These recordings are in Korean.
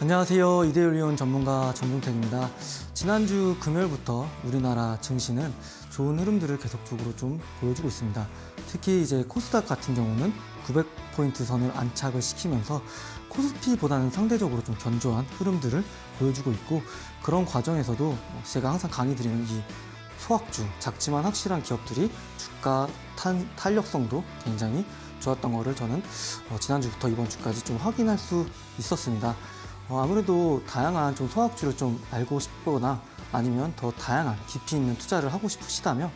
안녕하세요. 이대일리온 전문가 전봉택입니다. 지난주 금요일부터 우리나라 증시는 좋은 흐름들을 계속적으로 좀 보여주고 있습니다. 특히 이제 코스닥 같은 경우는 900포인트 선을 안착을 시키면서 코스피보다는 상대적으로 좀 견조한 흐름들을 보여주고 있고 그런 과정에서도 제가 항상 강의 드리는 이 소확주, 작지만 확실한 기업들이 주가 탄, 탄력성도 굉장히 좋았던 거를 저는 어, 지난주부터 이번 주까지 좀 확인할 수 있었습니다. 어, 아무래도 다양한 좀 소학주를 좀 알고 싶거나 아니면 더 다양한 깊이 있는 투자를 하고 싶으시다면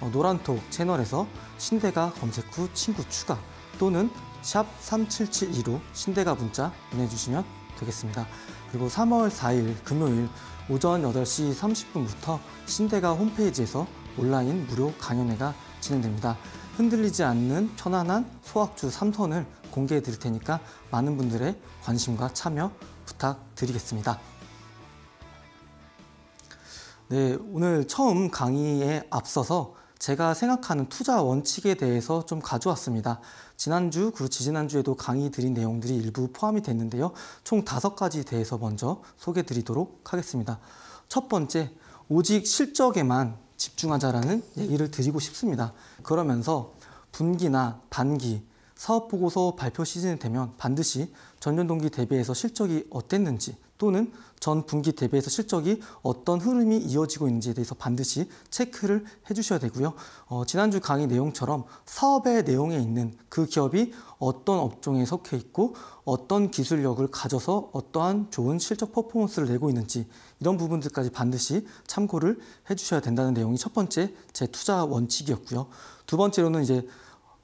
어, 노란톡 채널에서 신대가 검색 후 친구 추가 또는 샵 3772로 신대가 문자 보내주시면 되겠습니다. 그리고 3월 4일 금요일 오전 8시 30분부터 신대가 홈페이지에서 온라인 무료 강연회가 진행됩니다. 흔들리지 않는 편안한 소학주 3선을 공개해 드릴 테니까 많은 분들의 관심과 참여 부탁드리겠습니다. 네, 오늘 처음 강의에 앞서서 제가 생각하는 투자 원칙에 대해서 좀 가져왔습니다. 지난주, 그리고 지지난주에도 강의 드린 내용들이 일부 포함이 됐는데요. 총 다섯 가지 대해서 먼저 소개 드리도록 하겠습니다. 첫 번째, 오직 실적에만 집중하자라는 얘기를 드리고 싶습니다. 그러면서 분기나 반기, 사업보고서 발표 시즌이 되면 반드시 전년 동기 대비해서 실적이 어땠는지 또는 전 분기 대비해서 실적이 어떤 흐름이 이어지고 있는지에 대해서 반드시 체크를 해주셔야 되고요. 어, 지난주 강의 내용처럼 사업의 내용에 있는 그 기업이 어떤 업종에 속해 있고 어떤 기술력을 가져서 어떠한 좋은 실적 퍼포먼스를 내고 있는지 이런 부분들까지 반드시 참고를 해주셔야 된다는 내용이 첫 번째 제 투자 원칙이었고요. 두 번째로는 이제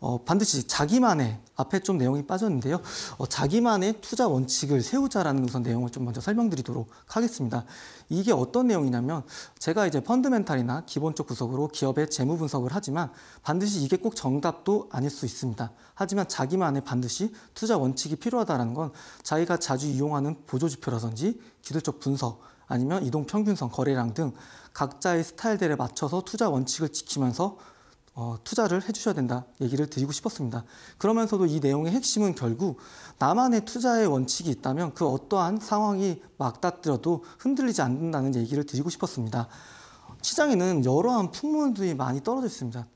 어, 반드시 자기만의 앞에 좀 내용이 빠졌는데요. 어, 자기만의 투자 원칙을 세우자라는 우선 내용을 좀 먼저 설명드리도록 하겠습니다. 이게 어떤 내용이냐면 제가 이제 펀드멘탈이나 기본적 구석으로 기업의 재무 분석을 하지만 반드시 이게 꼭 정답도 아닐 수 있습니다. 하지만 자기만의 반드시 투자 원칙이 필요하다는 건 자기가 자주 이용하는 보조지표라든지 기술적 분석 아니면 이동평균성 거래량 등 각자의 스타일들에 맞춰서 투자 원칙을 지키면서 어, 투자를 해주셔야 된다 얘기를 드리고 싶었습니다. 그러면서도 이 내용의 핵심은 결국 나만의 투자의 원칙이 있다면 그 어떠한 상황이 막다뜨려도 흔들리지 않는다는 얘기를 드리고 싶었습니다. 시장에는 여러한 풍문들이 많이 떨어져 있습니다.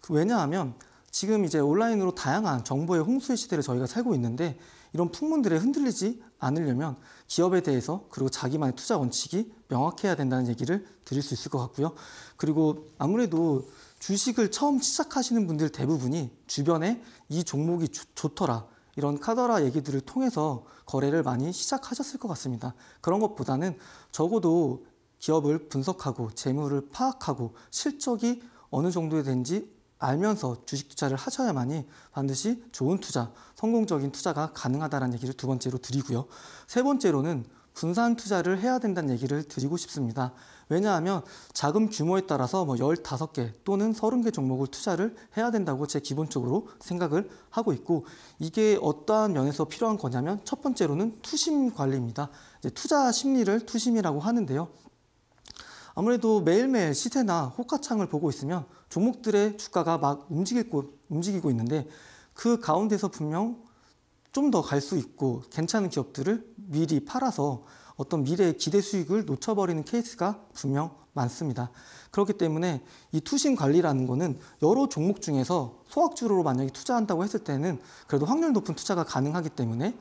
그 왜냐하면 지금 이제 온라인으로 다양한 정보의 홍수의 시대를 저희가 살고 있는데 이런 풍문들에 흔들리지 않으려면 기업에 대해서 그리고 자기만의 투자 원칙이 명확해야 된다는 얘기를 드릴 수 있을 것 같고요. 그리고 아무래도 주식을 처음 시작하시는 분들 대부분이 주변에 이 종목이 주, 좋더라 이런 카더라 얘기들을 통해서 거래를 많이 시작하셨을 것 같습니다. 그런 것보다는 적어도 기업을 분석하고 재무를 파악하고 실적이 어느 정도에 된지 알면서 주식 투자를 하셔야만이 반드시 좋은 투자, 성공적인 투자가 가능하다는 얘기를 두 번째로 드리고요. 세 번째로는 분산 투자를 해야 된다는 얘기를 드리고 싶습니다. 왜냐하면 자금 규모에 따라서 뭐 15개 또는 30개 종목을 투자를 해야 된다고 제 기본적으로 생각을 하고 있고 이게 어떠한 면에서 필요한 거냐면 첫 번째로는 투심 관리입니다. 투자 심리를 투심이라고 하는데요. 아무래도 매일매일 시세나 호가창을 보고 있으면 종목들의 주가가 막 움직이고, 움직이고 있는데 그 가운데서 분명 좀더갈수 있고 괜찮은 기업들을 미리 팔아서 어떤 미래의 기대 수익을 놓쳐버리는 케이스가 분명 많습니다. 그렇기 때문에 이 투신 관리라는 거는 여러 종목 중에서 소확주로 만약에 투자한다고 했을 때는 그래도 확률 높은 투자가 가능하기 때문에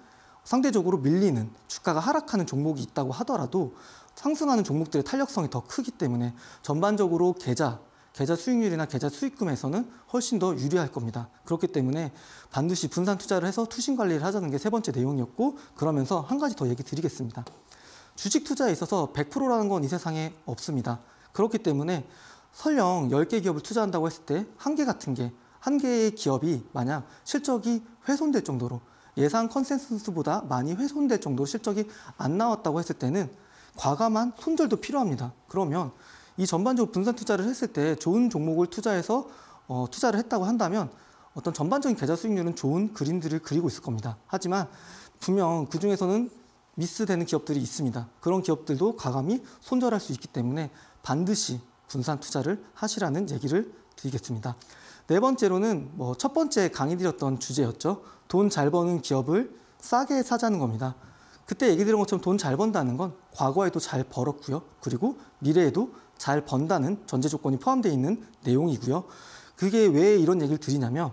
상대적으로 밀리는 주가가 하락하는 종목이 있다고 하더라도 상승하는 종목들의 탄력성이 더 크기 때문에 전반적으로 계좌 계좌 수익률이나 계좌 수익금에서는 훨씬 더 유리할 겁니다. 그렇기 때문에 반드시 분산 투자를 해서 투신 관리를 하자는 게 세 번째 내용이었고 그러면서 한 가지 더 얘기 드리겠습니다. 주식 투자에 있어서 100%라는 건 이 세상에 없습니다. 그렇기 때문에 설령 10개 기업을 투자한다고 했을 때 한 개 같은 게, 한 개의 기업이 만약 실적이 훼손될 정도로 예상 컨센서스보다 많이 훼손될 정도로 실적이 안 나왔다고 했을 때는 과감한 손절도 필요합니다. 그러면 이 전반적으로 분산 투자를 했을 때 좋은 종목을 투자해서 어, 투자를 했다고 한다면 어떤 전반적인 계좌 수익률은 좋은 그림들을 그리고 있을 겁니다. 하지만 분명 그 중에서는 미스되는 기업들이 있습니다. 그런 기업들도 과감히 손절할 수 있기 때문에 반드시 분산 투자를 하시라는 얘기를 드리겠습니다. 네 번째로는 뭐 첫 번째 강의드렸던 주제였죠. 돈 잘 버는 기업을 싸게 사자는 겁니다. 그때 얘기 드린 것처럼 돈 잘 번다는 건 과거에도 잘 벌었고요. 그리고 미래에도 잘 번다는 전제 조건이 포함되어 있는 내용이고요. 그게 왜 이런 얘기를 드리냐면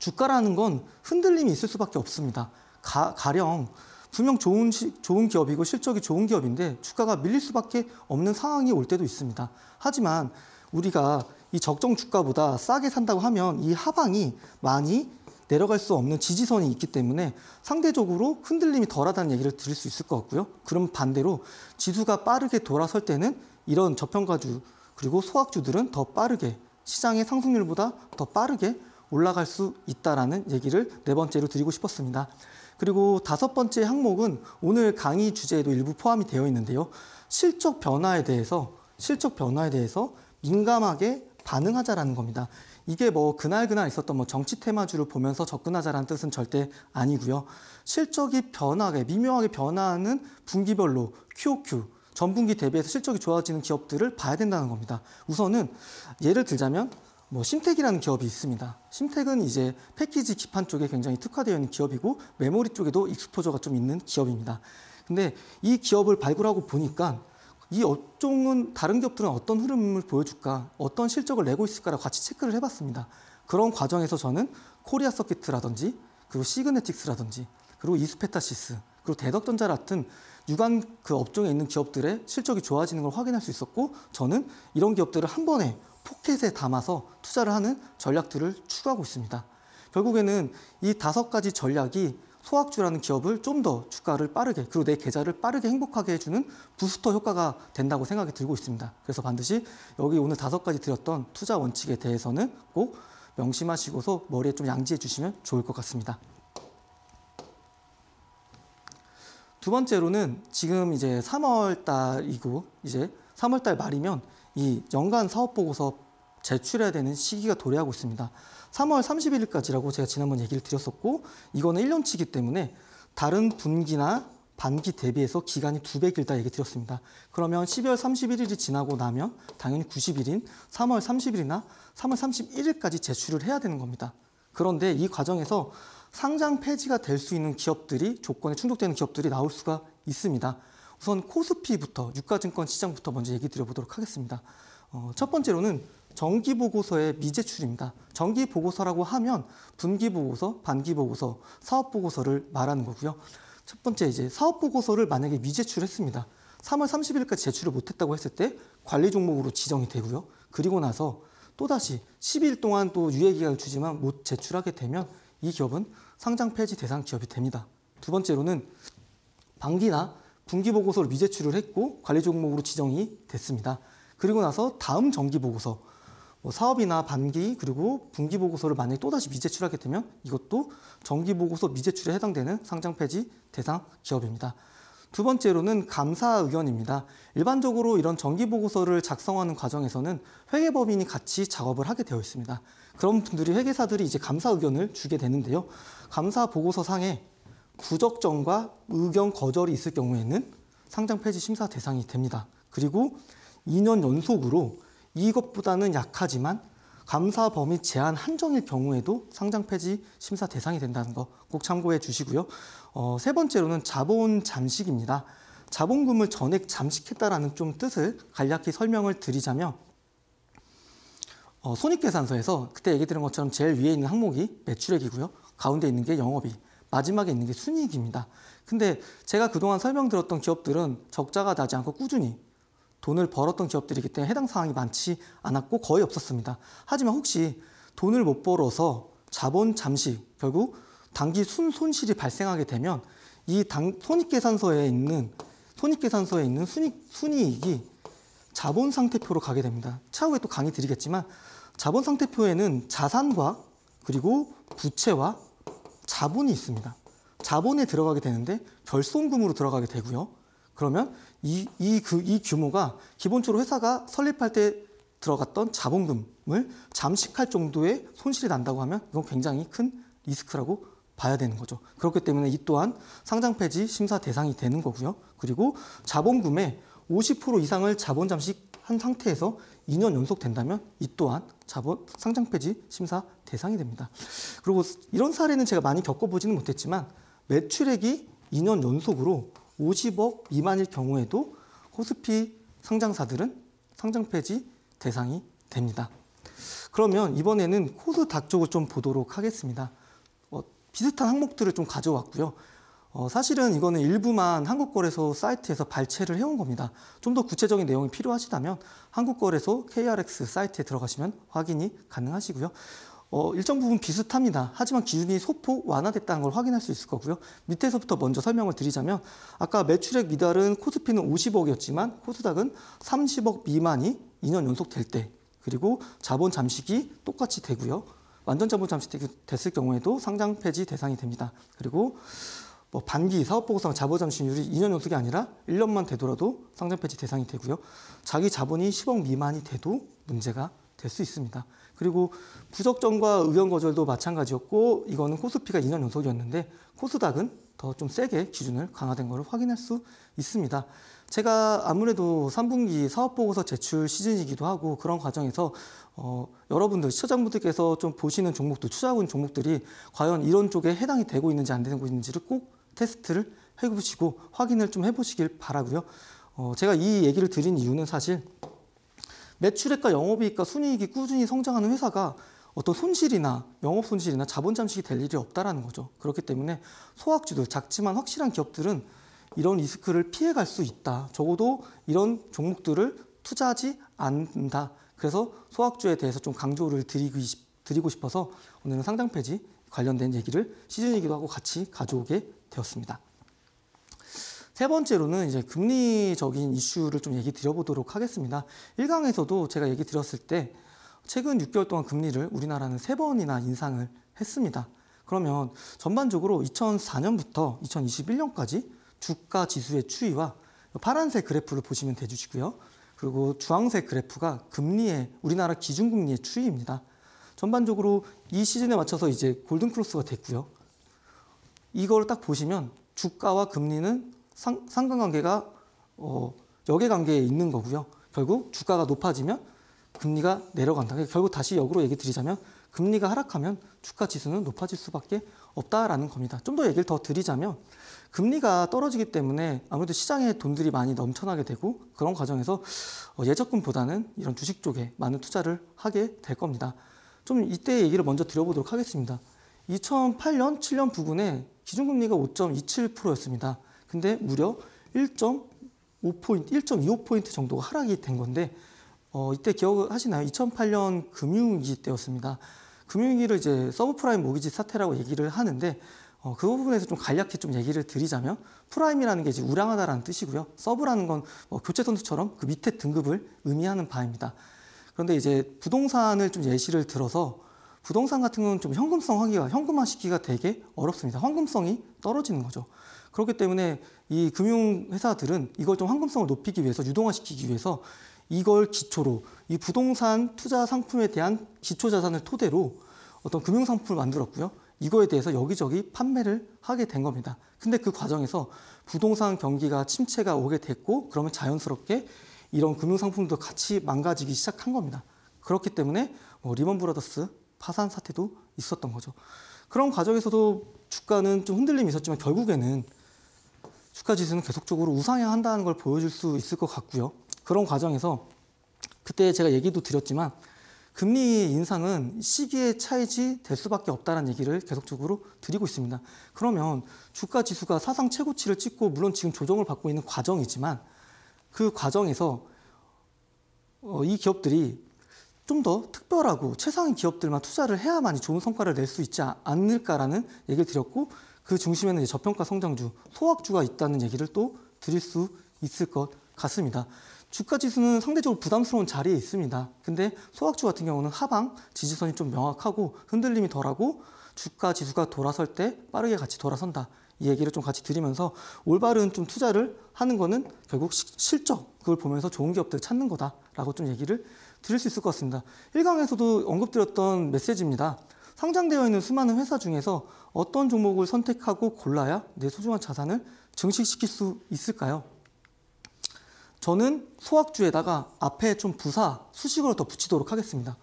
주가라는 건 흔들림이 있을 수밖에 없습니다. 가, 가령 분명 좋은, 시, 좋은 기업이고 실적이 좋은 기업인데 주가가 밀릴 수밖에 없는 상황이 올 때도 있습니다. 하지만 우리가 이 적정 주가보다 싸게 산다고 하면 이 하방이 많이 내려갈 수 없는 지지선이 있기 때문에 상대적으로 흔들림이 덜하다는 얘기를 드릴 수 있을 것 같고요. 그럼 반대로 지수가 빠르게 돌아설 때는 이런 저평가주 그리고 소각주들은 더 빠르게 시장의 상승률보다 더 빠르게 올라갈 수 있다라는 얘기를 네 번째로 드리고 싶었습니다. 그리고 다섯 번째 항목은 오늘 강의 주제에도 일부 포함이 되어 있는데요. 실적 변화에 대해서 실적 변화에 대해서 민감하게 반응하자라는 겁니다. 이게 뭐 그날 그날 있었던 뭐 정치 테마주를 보면서 접근하자라는 뜻은 절대 아니고요. 실적이 변하게 미묘하게 변화하는 분기별로 QOQ 전분기 대비해서 실적이 좋아지는 기업들을 봐야 된다는 겁니다. 우선은 예를 들자면 뭐 심텍이라는 기업이 있습니다. 심텍은 이제 패키지 기판 쪽에 굉장히 특화되어 있는 기업이고 메모리 쪽에도 익스포저가 좀 있는 기업입니다. 근데 이 기업을 발굴하고 보니까 이 업종은 다른 기업들은 어떤 흐름을 보여줄까, 어떤 실적을 내고 있을까라고 같이 체크를 해봤습니다. 그런 과정에서 저는 코리아 서킷이라든지 그리고 시그네틱스라든지 그리고 이스페타시스 그리고 대덕전자 같은 유관 그 업종에 있는 기업들의 실적이 좋아지는 걸 확인할 수 있었고 저는 이런 기업들을 한 번에 포켓에 담아서 투자를 하는 전략들을 추구하고 있습니다. 결국에는 이 다섯 가지 전략이 소학주라는 기업을 좀 더 주가를 빠르게 그리고 내 계좌를 빠르게 행복하게 해주는 부스터 효과가 된다고 생각이 들고 있습니다. 그래서 반드시 여기 오늘 다섯 가지 드렸던 투자 원칙에 대해서는 꼭 명심하시고서 머리에 좀 양지해 주시면 좋을 것 같습니다. 두 번째로는 지금 이제 3월 달이고 이제 3월 달 말이면 이 연간 사업 보고서 제출해야 되는 시기가 도래하고 있습니다. 3월 31일까지라고 제가 지난번 얘기를 드렸었고 이거는 1년치기 때문에 다른 분기나 반기 대비해서 기간이 두배 길다 얘기 드렸습니다. 그러면 12월 31일이 지나고 나면 당연히 90일인 3월 30일이나 3월 31일까지 제출을 해야 되는 겁니다. 그런데 이 과정에서 상장 폐지가 될 수 있는 기업들이 조건에 충족되는 기업들이 나올 수가 있습니다. 우선 코스피부터 유가증권 시장부터 먼저 얘기 드려보도록 하겠습니다. 어, 첫 번째로는 정기보고서의 미제출입니다. 정기보고서라고 하면 분기보고서, 반기보고서, 사업보고서를 말하는 거고요. 첫 번째 이제 사업보고서를 만약에 미제출했습니다. 3월 30일까지 제출을 못했다고 했을 때 관리 종목으로 지정이 되고요. 그리고 나서 또다시 10일 동안 또 유예기간을 주지만 못 제출하게 되면 이 기업은 상장 폐지 대상 기업이 됩니다. 두 번째로는 반기나 분기 보고서를 미제출을 했고 관리 종목으로 지정이 됐습니다. 그리고 나서 다음 정기 보고서 뭐 사업이나 반기 그리고 분기 보고서를 만약에 또다시 미제출하게 되면 이것도 정기 보고서 미제출에 해당되는 상장 폐지 대상 기업입니다. 두 번째로는 감사 의견입니다. 일반적으로 이런 정기보고서를 작성하는 과정에서는 회계법인이 같이 작업을 하게 되어 있습니다. 그런 분들이 회계사들이 이제 감사 의견을 주게 되는데요. 감사 보고서 상에 구적정과 의견 거절이 있을 경우에는 상장 폐지 심사 대상이 됩니다. 그리고 2년 연속으로 이것보다는 약하지만 감사 범위 제한 한정일 경우에도 상장 폐지 심사 대상이 된다는 거 꼭 참고해 주시고요. 어, 세 번째로는 자본 잠식입니다. 자본금을 전액 잠식했다라는 좀 뜻을 간략히 설명을 드리자면 어, 손익계산서에서 그때 얘기 드린 것처럼 제일 위에 있는 항목이 매출액이고요. 가운데 있는 게 영업이, 마지막에 있는 게 순이익입니다. 근데 제가 그동안 설명드렸던 기업들은 적자가 나지 않고 꾸준히 돈을 벌었던 기업들이기 때문에 해당 사항이 많지 않았고 거의 없었습니다. 하지만 혹시 돈을 못 벌어서 자본 잠시 결국 단기 순 손실이 발생하게 되면 이 당, 손익계산서에 있는 손익계산서에 있는 순익, 순이익이 자본 상태표로 가게 됩니다. 차후에 또 강의 드리겠지만 자본 상태표에는 자산과 그리고 부채와 자본이 있습니다. 자본에 들어가게 되는데 결손금으로 들어가게 되고요. 그러면 이, 이, 그, 이 규모가 기본적으로 회사가 설립할 때 들어갔던 자본금을 잠식할 정도의 손실이 난다고 하면 이건 굉장히 큰 리스크라고 봐야 되는 거죠. 그렇기 때문에 이 또한 상장 폐지 심사 대상이 되는 거고요. 그리고 자본금의 50% 이상을 자본 잠식한 상태에서 2년 연속 된다면 이 또한 자본 상장 폐지 심사 대상이 됩니다. 그리고 이런 사례는 제가 많이 겪어보지는 못했지만 매출액이 2년 연속으로 50억 미만일 경우에도 코스피 상장사들은 상장 폐지 대상이 됩니다. 그러면 이번에는 코스닥 쪽을 좀 보도록 하겠습니다. 어, 비슷한 항목들을 좀 가져왔고요. 어, 사실은 이거는 일부만 한국거래소 사이트에서 발췌를 해온 겁니다. 좀 더 구체적인 내용이 필요하시다면 한국거래소 KRX 사이트에 들어가시면 확인이 가능하시고요. 어, 일정 부분 비슷합니다. 하지만 기준이 소폭 완화됐다는 걸 확인할 수 있을 거고요. 밑에서부터 먼저 설명을 드리자면 아까 매출액 미달은 코스피는 50억이었지만 코스닥은 30억 미만이 2년 연속 될때 그리고 자본 잠식이 똑같이 되고요. 완전 자본 잠식이 됐을 경우에도 상장 폐지 대상이 됩니다. 그리고 뭐 반기 사업보고상 자본 잠식률이 2년 연속이 아니라 1년만 되더라도 상장 폐지 대상이 되고요. 자기 자본이 10억 미만이 돼도 문제가 될 수 있습니다. 그리고 부적정과 의견 거절도 마찬가지였고 이거는 코스피가 2년 연속이었는데 코스닥은 더 좀 세게 기준을 강화된 것을 확인할 수 있습니다. 제가 아무래도 3분기 사업보고서 제출 시즌이기도 하고 그런 과정에서 어, 여러분들 시청자분들께서 좀 보시는 종목들 투자하고 있는 종목들이 과연 이런 쪽에 해당이 되고 있는지 안 되고 있는지를 꼭 테스트를 해보시고 확인을 좀 해보시길 바라고요. 어, 제가 이 얘기를 드린 이유는 사실 매출액과 영업이익과 순이익이 꾸준히 성장하는 회사가 어떤 손실이나 영업 손실이나 자본 잠식이 될 일이 없다라는 거죠. 그렇기 때문에 소학주들 작지만 확실한 기업들은 이런 리스크를 피해갈 수 있다. 적어도 이런 종목들을 투자하지 않는다. 그래서 소학주에 대해서 좀 강조를 드리고, 싶어서 오늘은 상장 페이지 관련된 얘기를 시즌이기도 하고 같이 가져오게 되었습니다. 세 번째로는 이제 금리적인 이슈를 좀 얘기 드려보도록 하겠습니다. 1강에서도 제가 얘기 드렸을 때 최근 6개월 동안 금리를 우리나라는 세번이나 인상을 했습니다. 그러면 전반적으로 2004년부터 2021년까지 주가 지수의 추이와 파란색 그래프를 보시면 되주시고요. 그리고 주황색 그래프가 금리의 우리나라 기준금리의 추이입니다. 전반적으로 이 시즌에 맞춰서 이제 골든 크로스가 됐고요. 이걸 딱 보시면 주가와 금리는 상, 상관관계가 어, 역의관계에 있는 거고요. 결국 주가가 높아지면 금리가 내려간다. 결국 다시 역으로 얘기 드리자면 금리가 하락하면 주가 지수는 높아질 수밖에 없다라는 겁니다. 좀 더 얘기를 더 드리자면 금리가 떨어지기 때문에 아무래도 시장에 돈들이 많이 넘쳐나게 되고 그런 과정에서 어, 예적금보다는 이런 주식 쪽에 많은 투자를 하게 될 겁니다. 좀 이때 얘기를 먼저 드려보도록 하겠습니다. 2008년, 7년 부근에 기준금리가 5.27%였습니다. 근데 무려 1.5포인트, 1.25포인트 정도가 하락이 된 건데 어, 이때 기억하시나요? 2008년 금융위기 때였습니다. 금융위기를 이제 서브프라임 모기지 사태라고 얘기를 하는데 어, 그 부분에서 좀 간략히 좀 얘기를 드리자면 프라임이라는 게 이제 우량하다라는 뜻이고요. 서브라는 건뭐 교체선수처럼 그 밑에 등급을 의미하는 바입니다. 그런데 이제 부동산을 좀 예시를 들어서 부동산 같은 건 좀 현금성 하기가 현금화 시기가 되게 어렵습니다. 황금성이 떨어지는 거죠. 그렇기 때문에 이 금융회사들은 이걸 좀 황금성을 높이기 위해서 유동화시키기 위해서 이걸 기초로 이 부동산 투자 상품에 대한 기초 자산을 토대로 어떤 금융 상품을 만들었고요. 이거에 대해서 여기저기 판매를 하게 된 겁니다. 근데 그 과정에서 부동산 경기가 침체가 오게 됐고 그러면 자연스럽게 이런 금융 상품도 같이 망가지기 시작한 겁니다. 그렇기 때문에 뭐 리먼 브라더스 파산 사태도 있었던 거죠. 그런 과정에서도 주가는 좀 흔들림이 있었지만 결국에는 주가 지수는 계속적으로 우상향 한다는 걸 보여줄 수 있을 것 같고요. 그런 과정에서 그때 제가 얘기도 드렸지만 금리 인상은 시기의 차이지 될 수밖에 없다는 얘기를 계속적으로 드리고 있습니다. 그러면 주가 지수가 사상 최고치를 찍고 물론 지금 조정을 받고 있는 과정이지만 그 과정에서 어, 이 기업들이 좀 더 특별하고 최상위 기업들만 투자를 해야만이 좋은 성과를 낼 수 있지 않을까라는 얘기를 드렸고 그 중심에는 저평가 성장주, 소확주가 있다는 얘기를 또 드릴 수 있을 것 같습니다. 주가 지수는 상대적으로 부담스러운 자리에 있습니다. 근데 소확주 같은 경우는 하방 지지선이 좀 명확하고 흔들림이 덜하고 주가 지수가 돌아설 때 빠르게 같이 돌아선다. 이 얘기를 좀 같이 드리면서 올바른 좀 투자를 하는 거는 결국 시, 실적 그걸 보면서 좋은 기업들 찾는 거다라고 좀 얘기를 드릴 수 있을 것 같습니다. 1강에서도 언급드렸던 메시지입니다. 상장되어 있는 수많은 회사 중에서 어떤 종목을 선택하고 골라야 내 소중한 자산을 증식시킬 수 있을까요? 저는 소학주에다가 앞에 좀 부사 수식어를 더 붙이도록 하겠습니다.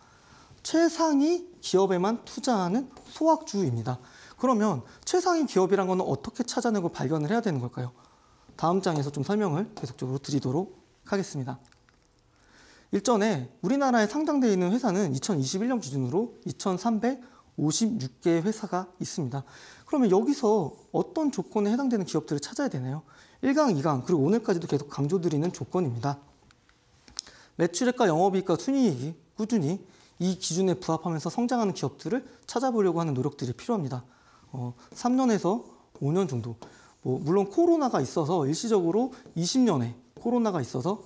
최상위 기업에만 투자하는 소학주입니다. 그러면 최상위 기업이란 건 어떻게 찾아내고 발견을 해야 되는 걸까요? 다음 장에서 좀 설명을 계속적으로 드리도록 하겠습니다. 일전에 우리나라에 상장되어 있는 회사는 2021년 기준으로 2,300 5 6개 회사가 있습니다. 그러면 여기서 어떤 조건에 해당되는 기업들을 찾아야 되나요? 1강, 2강, 그리고 오늘까지도 계속 강조드리는 조건입니다. 매출액과 영업이익과 순이익이 꾸준히 이 기준에 부합하면서 성장하는 기업들을 찾아보려고 하는 노력들이 필요합니다. 어, 3년에서 5년 정도. 뭐 물론 코로나가 있어서 일시적으로 20년에 코로나가 있어서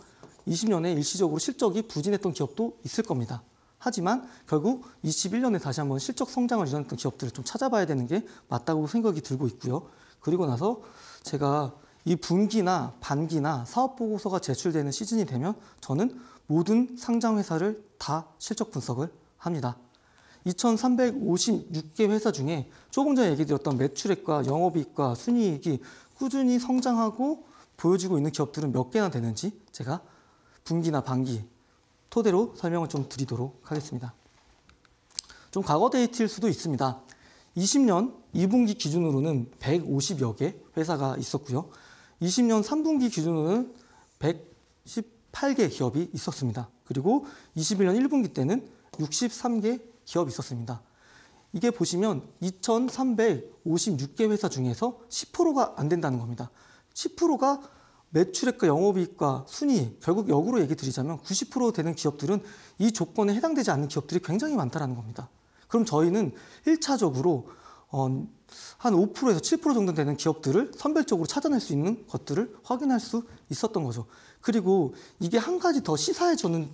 20년에 일시적으로 실적이 부진했던 기업도 있을 겁니다. 하지만 결국 21년에 다시 한번 실적 성장을 유산했던 기업들을 좀 찾아봐야 되는 게 맞다고 생각이 들고 있고요. 그리고 나서 제가 이 분기나 반기나 사업 보고서가 제출되는 시즌이 되면 저는 모든 상장 회사를 다 실적 분석을 합니다. 2,356개 회사 중에 조금 전에 얘기 드렸던 매출액과 영업이익과 순이익이 꾸준히 성장하고 보여지고 있는 기업들은 몇 개나 되는지 제가 분기나 반기 토대로 설명을 좀 드리도록 하겠습니다. 좀 과거 데이트일 수도 있습니다. 20년 2분기 기준으로는 150여 개 회사가 있었고요. 20년 3분기 기준으로는 118개 기업이 있었습니다. 그리고 21년 1분기 때는 63개 기업이 있었습니다. 이게 보시면 2,356개 회사 중에서 10%가 안 된다는 겁니다. 10%가 매출액과 영업이익과 순위 결국 역으로 얘기 드리자면 90% 되는 기업들은 이 조건에 해당되지 않는 기업들이 굉장히 많다는 겁니다. 그럼 저희는 1차적으로 어, 한 5%에서 7% 정도 되는 기업들을 선별적으로 찾아낼 수 있는 것들을 확인할 수 있었던 거죠. 그리고 이게 한 가지 더시사에저는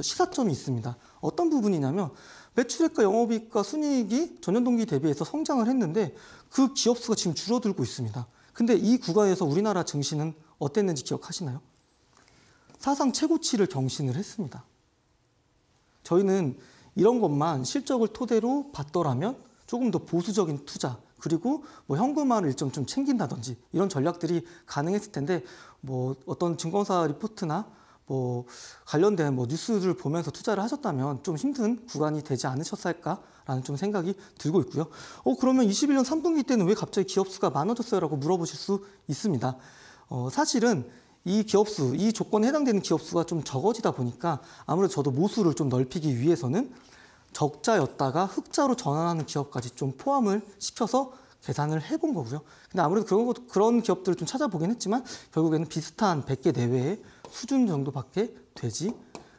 시사점이 있습니다. 어떤 부분이냐면 매출액과 영업이익과 순이익이 전년 동기 대비해서 성장을 했는데 그 기업 수가 지금 줄어들고 있습니다. 근데 이 구간에서 우리나라 증시는 어땠는지 기억하시나요? 사상 최고치를 경신을 했습니다. 저희는 이런 것만 실적을 토대로 봤더라면 조금 더 보수적인 투자 그리고 뭐 현금화를 일정 좀 챙긴다든지 이런 전략들이 가능했을 텐데 뭐 어떤 증권사 리포트나 뭐 관련된 뭐 뉴스를 보면서 투자를 하셨다면 좀 힘든 구간이 되지 않으셨을까라는 좀 생각이 들고 있고요. 어 그러면 21년 3분기 때는 왜 갑자기 기업 수가 많아졌어요라고 물어보실 수 있습니다. 어, 사실은 이 기업수, 이 조건에 해당되는 기업수가 좀 적어지다 보니까 아무래도 저도 모수를 좀 넓히기 위해서는 적자였다가 흑자로 전환하는 기업까지 좀 포함을 시켜서 계산을 해본 거고요. 근데 아무래도 그런 것, 그런 기업들을 좀 찾아보긴 했지만 결국에는 비슷한 100개 내외의 수준 정도밖에 되지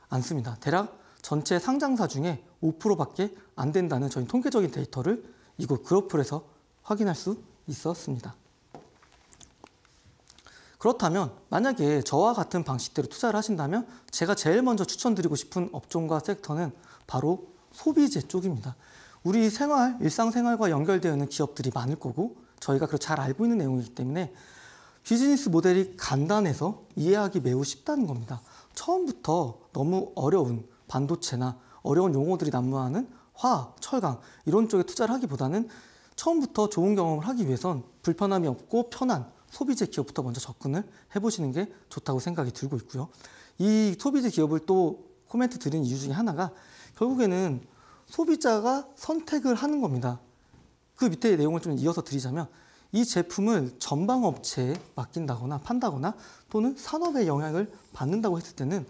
않습니다. 대략 전체 상장사 중에 5%밖에 안 된다는 저희 통계적인 데이터를 이곳 그로프에서 확인할 수 있었습니다. 그렇다면 만약에 저와 같은 방식대로 투자를 하신다면 제가 제일 먼저 추천드리고 싶은 업종과 섹터는 바로 소비재 쪽입니다. 우리 생활, 일상생활과 연결되어 있는 기업들이 많을 거고 저희가 그걸 잘 알고 있는 내용이기 때문에 비즈니스 모델이 간단해서 이해하기 매우 쉽다는 겁니다. 처음부터 너무 어려운 반도체나 어려운 용어들이 난무하는 화학, 철강 이런 쪽에 투자를 하기보다는 처음부터 좋은 경험을 하기 위해선 불편함이 없고 편한 소비재 기업부터 먼저 접근을 해보시는 게 좋다고 생각이 들고 있고요. 이 소비재 기업을 또 코멘트 드린 이유 중에 하나가 결국에는 소비자가 선택을 하는 겁니다. 그 밑에 내용을 좀 이어서 드리자면 이 제품을 전방업체에 맡긴다거나 판다거나 또는 산업에 영향을 받는다고 했을 때는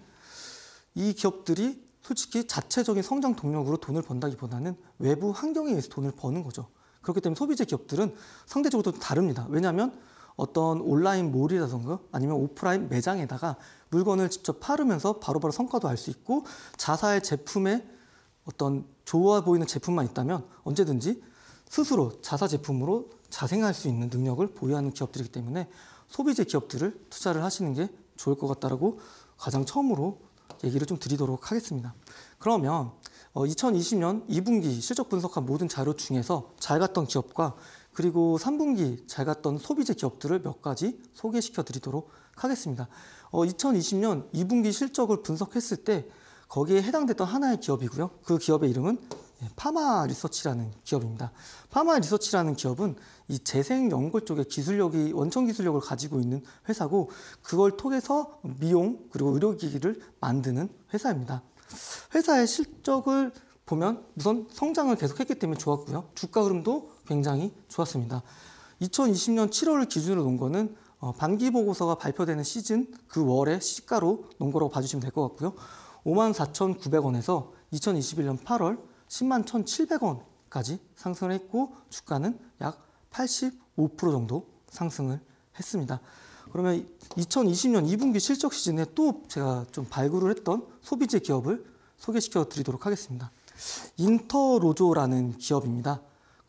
이 기업들이 솔직히 자체적인 성장 동력으로 돈을 번다기보다는 외부 환경에 의해서 돈을 버는 거죠. 그렇기 때문에 소비재 기업들은 상대적으로 좀 다릅니다. 왜냐하면 어떤 온라인 몰이라던가 아니면 오프라인 매장에다가 물건을 직접 팔으면서 바로바로 성과도 알 수 있고 자사의 제품에 어떤 좋아 보이는 제품만 있다면 언제든지 스스로 자사 제품으로 자생할 수 있는 능력을 보유하는 기업들이기 때문에 소비재 기업들을 투자를 하시는 게 좋을 것 같다라고 가장 처음으로 얘기를 좀 드리도록 하겠습니다. 그러면 2020년 어, 2분기 실적 분석한 모든 자료 중에서 잘 갔던 기업과 그리고 3분기 잘 갔던 소비재 기업들을 몇 가지 소개시켜 드리도록 하겠습니다. 어, 2020년 2분기 실적을 분석했을 때 거기에 해당됐던 하나의 기업이고요. 그 기업의 이름은 예, 파마 리서치라는 기업입니다. 파마 리서치라는 기업은 이 재생 연구 쪽에 기술력이 원천 기술력을 가지고 있는 회사고 그걸 통해서 미용 그리고 의료기기를 만드는 회사입니다. 회사의 실적을 보면 우선 성장을 계속했기 때문에 좋았고요. 주가 흐름도 굉장히 좋았습니다. 2020년 7월을 기준으로 놓은 거는 어, 반기 보고서가 발표되는 시즌 그 월의 시가로 놓은 거라고 봐주시면 될 것 같고요. 54,900원에서 2021년 8월 1 0 1,700원까지 상승을 했고 주가는 약 85% 정도 상승을 했습니다. 그러면 2020년 2분기 실적 시즌에 또 제가 좀 발굴을 했던 소비재 기업을 소개시켜 드리도록 하겠습니다. 인터로조라는 기업입니다.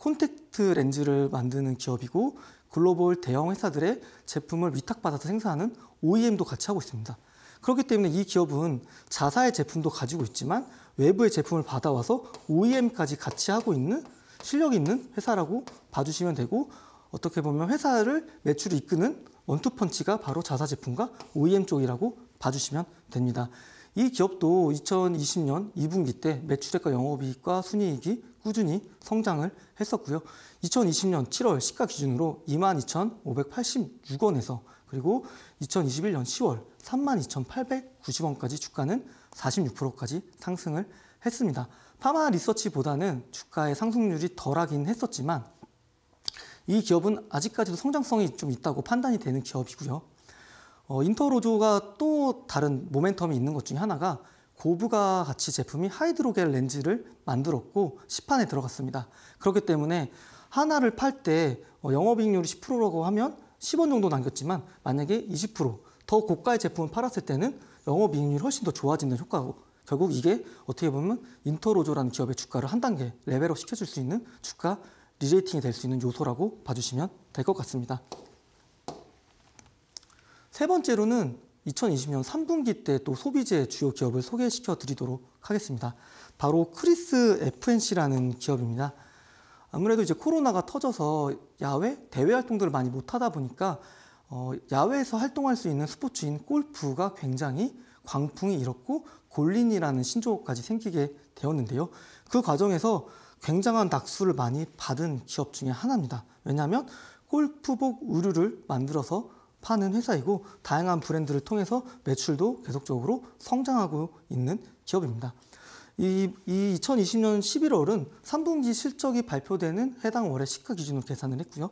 콘택트 렌즈를 만드는 기업이고 글로벌 대형 회사들의 제품을 위탁받아서 생산하는 OEM도 같이 하고 있습니다. 그렇기 때문에 이 기업은 자사의 제품도 가지고 있지만 외부의 제품을 받아와서 OEM까지 같이 하고 있는 실력 있는 회사라고 봐주시면 되고 어떻게 보면 회사를 매출을 이끄는 원투펀치가 바로 자사 제품과 OEM 쪽이라고 봐주시면 됩니다. 이 기업도 2020년 2분기 때 매출액과 영업이익과 순이익이 꾸준히 성장을 했었고요. 2020년 7월 시가 기준으로 22,586원에서 그리고 2021년 10월 32,890원까지 주가는 46%까지 상승을 했습니다. 파마 리서치보다는 주가의 상승률이 덜하긴 했었지만 이 기업은 아직까지도 성장성이 좀 있다고 판단이 되는 기업이고요. 어, 인터로조가 또 다른 모멘텀이 있는 것 중에 하나가 고부가 같이 제품이 하이드로겔 렌즈를 만들었고 시판에 들어갔습니다. 그렇기 때문에 하나를 팔때 어, 영업이익률이 10%라고 하면 10원 정도 남겼지만 만약에 20%더 고가의 제품을 팔았을 때는 영업이익률이 훨씬 더 좋아지는 효과고 결국 이게 어떻게 보면 인터로조라는 기업의 주가를 한 단계 레벨업 시켜줄 수 있는 주가 리레이팅이 될 수 있는 요소라고 봐주시면 될 것 같습니다. 세 번째로는 2020년 3분기 때 또 소비재 주요 기업을 소개시켜 드리도록 하겠습니다. 바로 크리스 FNC라는 기업입니다. 아무래도 이제 코로나가 터져서 야외 대외 활동들을 많이 못 하다 보니까 어, 야외에서 활동할 수 있는 스포츠인 골프가 굉장히 광풍이 일었고 골린이라는 신조어까지 생기게 되었는데요. 그 과정에서 굉장한 낙수를 많이 받은 기업 중에 하나입니다. 왜냐하면 골프복 의류를 만들어서 파는 회사이고 다양한 브랜드를 통해서 매출도 계속적으로 성장하고 있는 기업입니다. 이, 이 2020년 11월은 3분기 실적이 발표되는 해당 월의 시가 기준으로 계산을 했고요.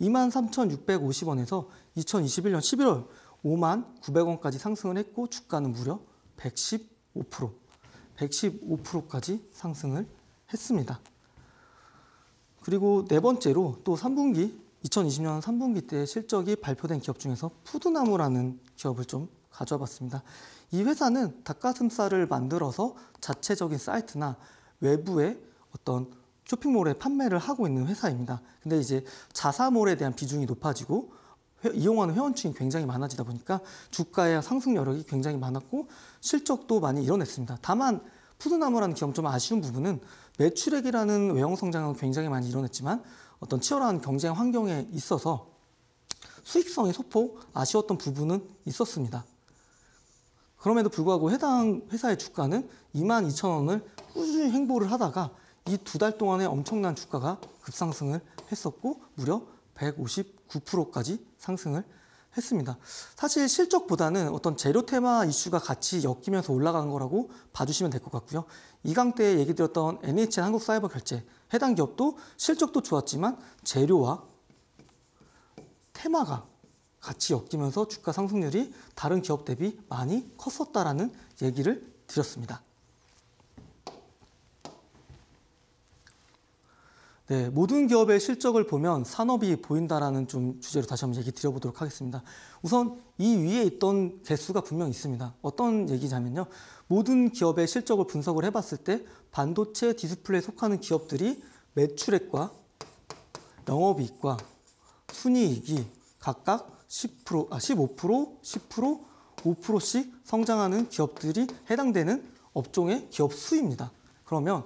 23,650원에서 2021년 11월 5 900원까지 상승을 했고 주가는 무려 115%, 115%까지 상승을 했습니다. 그리고 네 번째로 또 3분기 2020년 3분기 때 실적이 발표된 기업 중에서 푸드나무라는 기업을 좀 가져와 봤습니다. 이 회사는 닭가슴살을 만들어서 자체적인 사이트나 외부의 어떤 쇼핑몰에 판매를 하고 있는 회사입니다. 근데 이제 자사몰에 대한 비중이 높아지고 회, 이용하는 회원층이 굉장히 많아지다 보니까 주가의 상승 여력이 굉장히 많았고 실적도 많이 이뤄냈습니다. 다만 푸드나무라는 기업 좀 아쉬운 부분은 매출액이라는 외형 성장은 굉장히 많이 이뤄냈지만 어떤 치열한 경쟁 환경에 있어서 수익성의 소폭 아쉬웠던 부분은 있었습니다. 그럼에도 불구하고 해당 회사의 주가는 22,000원을 꾸준히 횡보를 하다가 이 두 달 동안에 엄청난 주가가 급상승을 했었고 무려 159%까지 상승을 했습니다. 사실 실적보다는 어떤 재료 테마 이슈가 같이 엮이면서 올라간 거라고 봐주시면 될 것 같고요. 이강 때 얘기 드렸던 NHN 한국사이버결제 해당 기업도 실적도 좋았지만 재료와 테마가 같이 엮이면서 주가 상승률이 다른 기업 대비 많이 컸었다라는 얘기를 드렸습니다. 네, 모든 기업의 실적을 보면 산업이 보인다라는 좀 주제로 다시 한번 얘기 드려보도록 하겠습니다. 우선 이 위에 있던 개수가 분명 있습니다. 어떤 얘기냐면요. 모든 기업의 실적을 분석을 해봤을 때 반도체 디스플레이에 속하는 기업들이 매출액과 영업이익과 순이익이 각각 10%, 아, 15%, 10%, 5%씩 성장하는 기업들이 해당되는 업종의 기업 수입니다. 그러면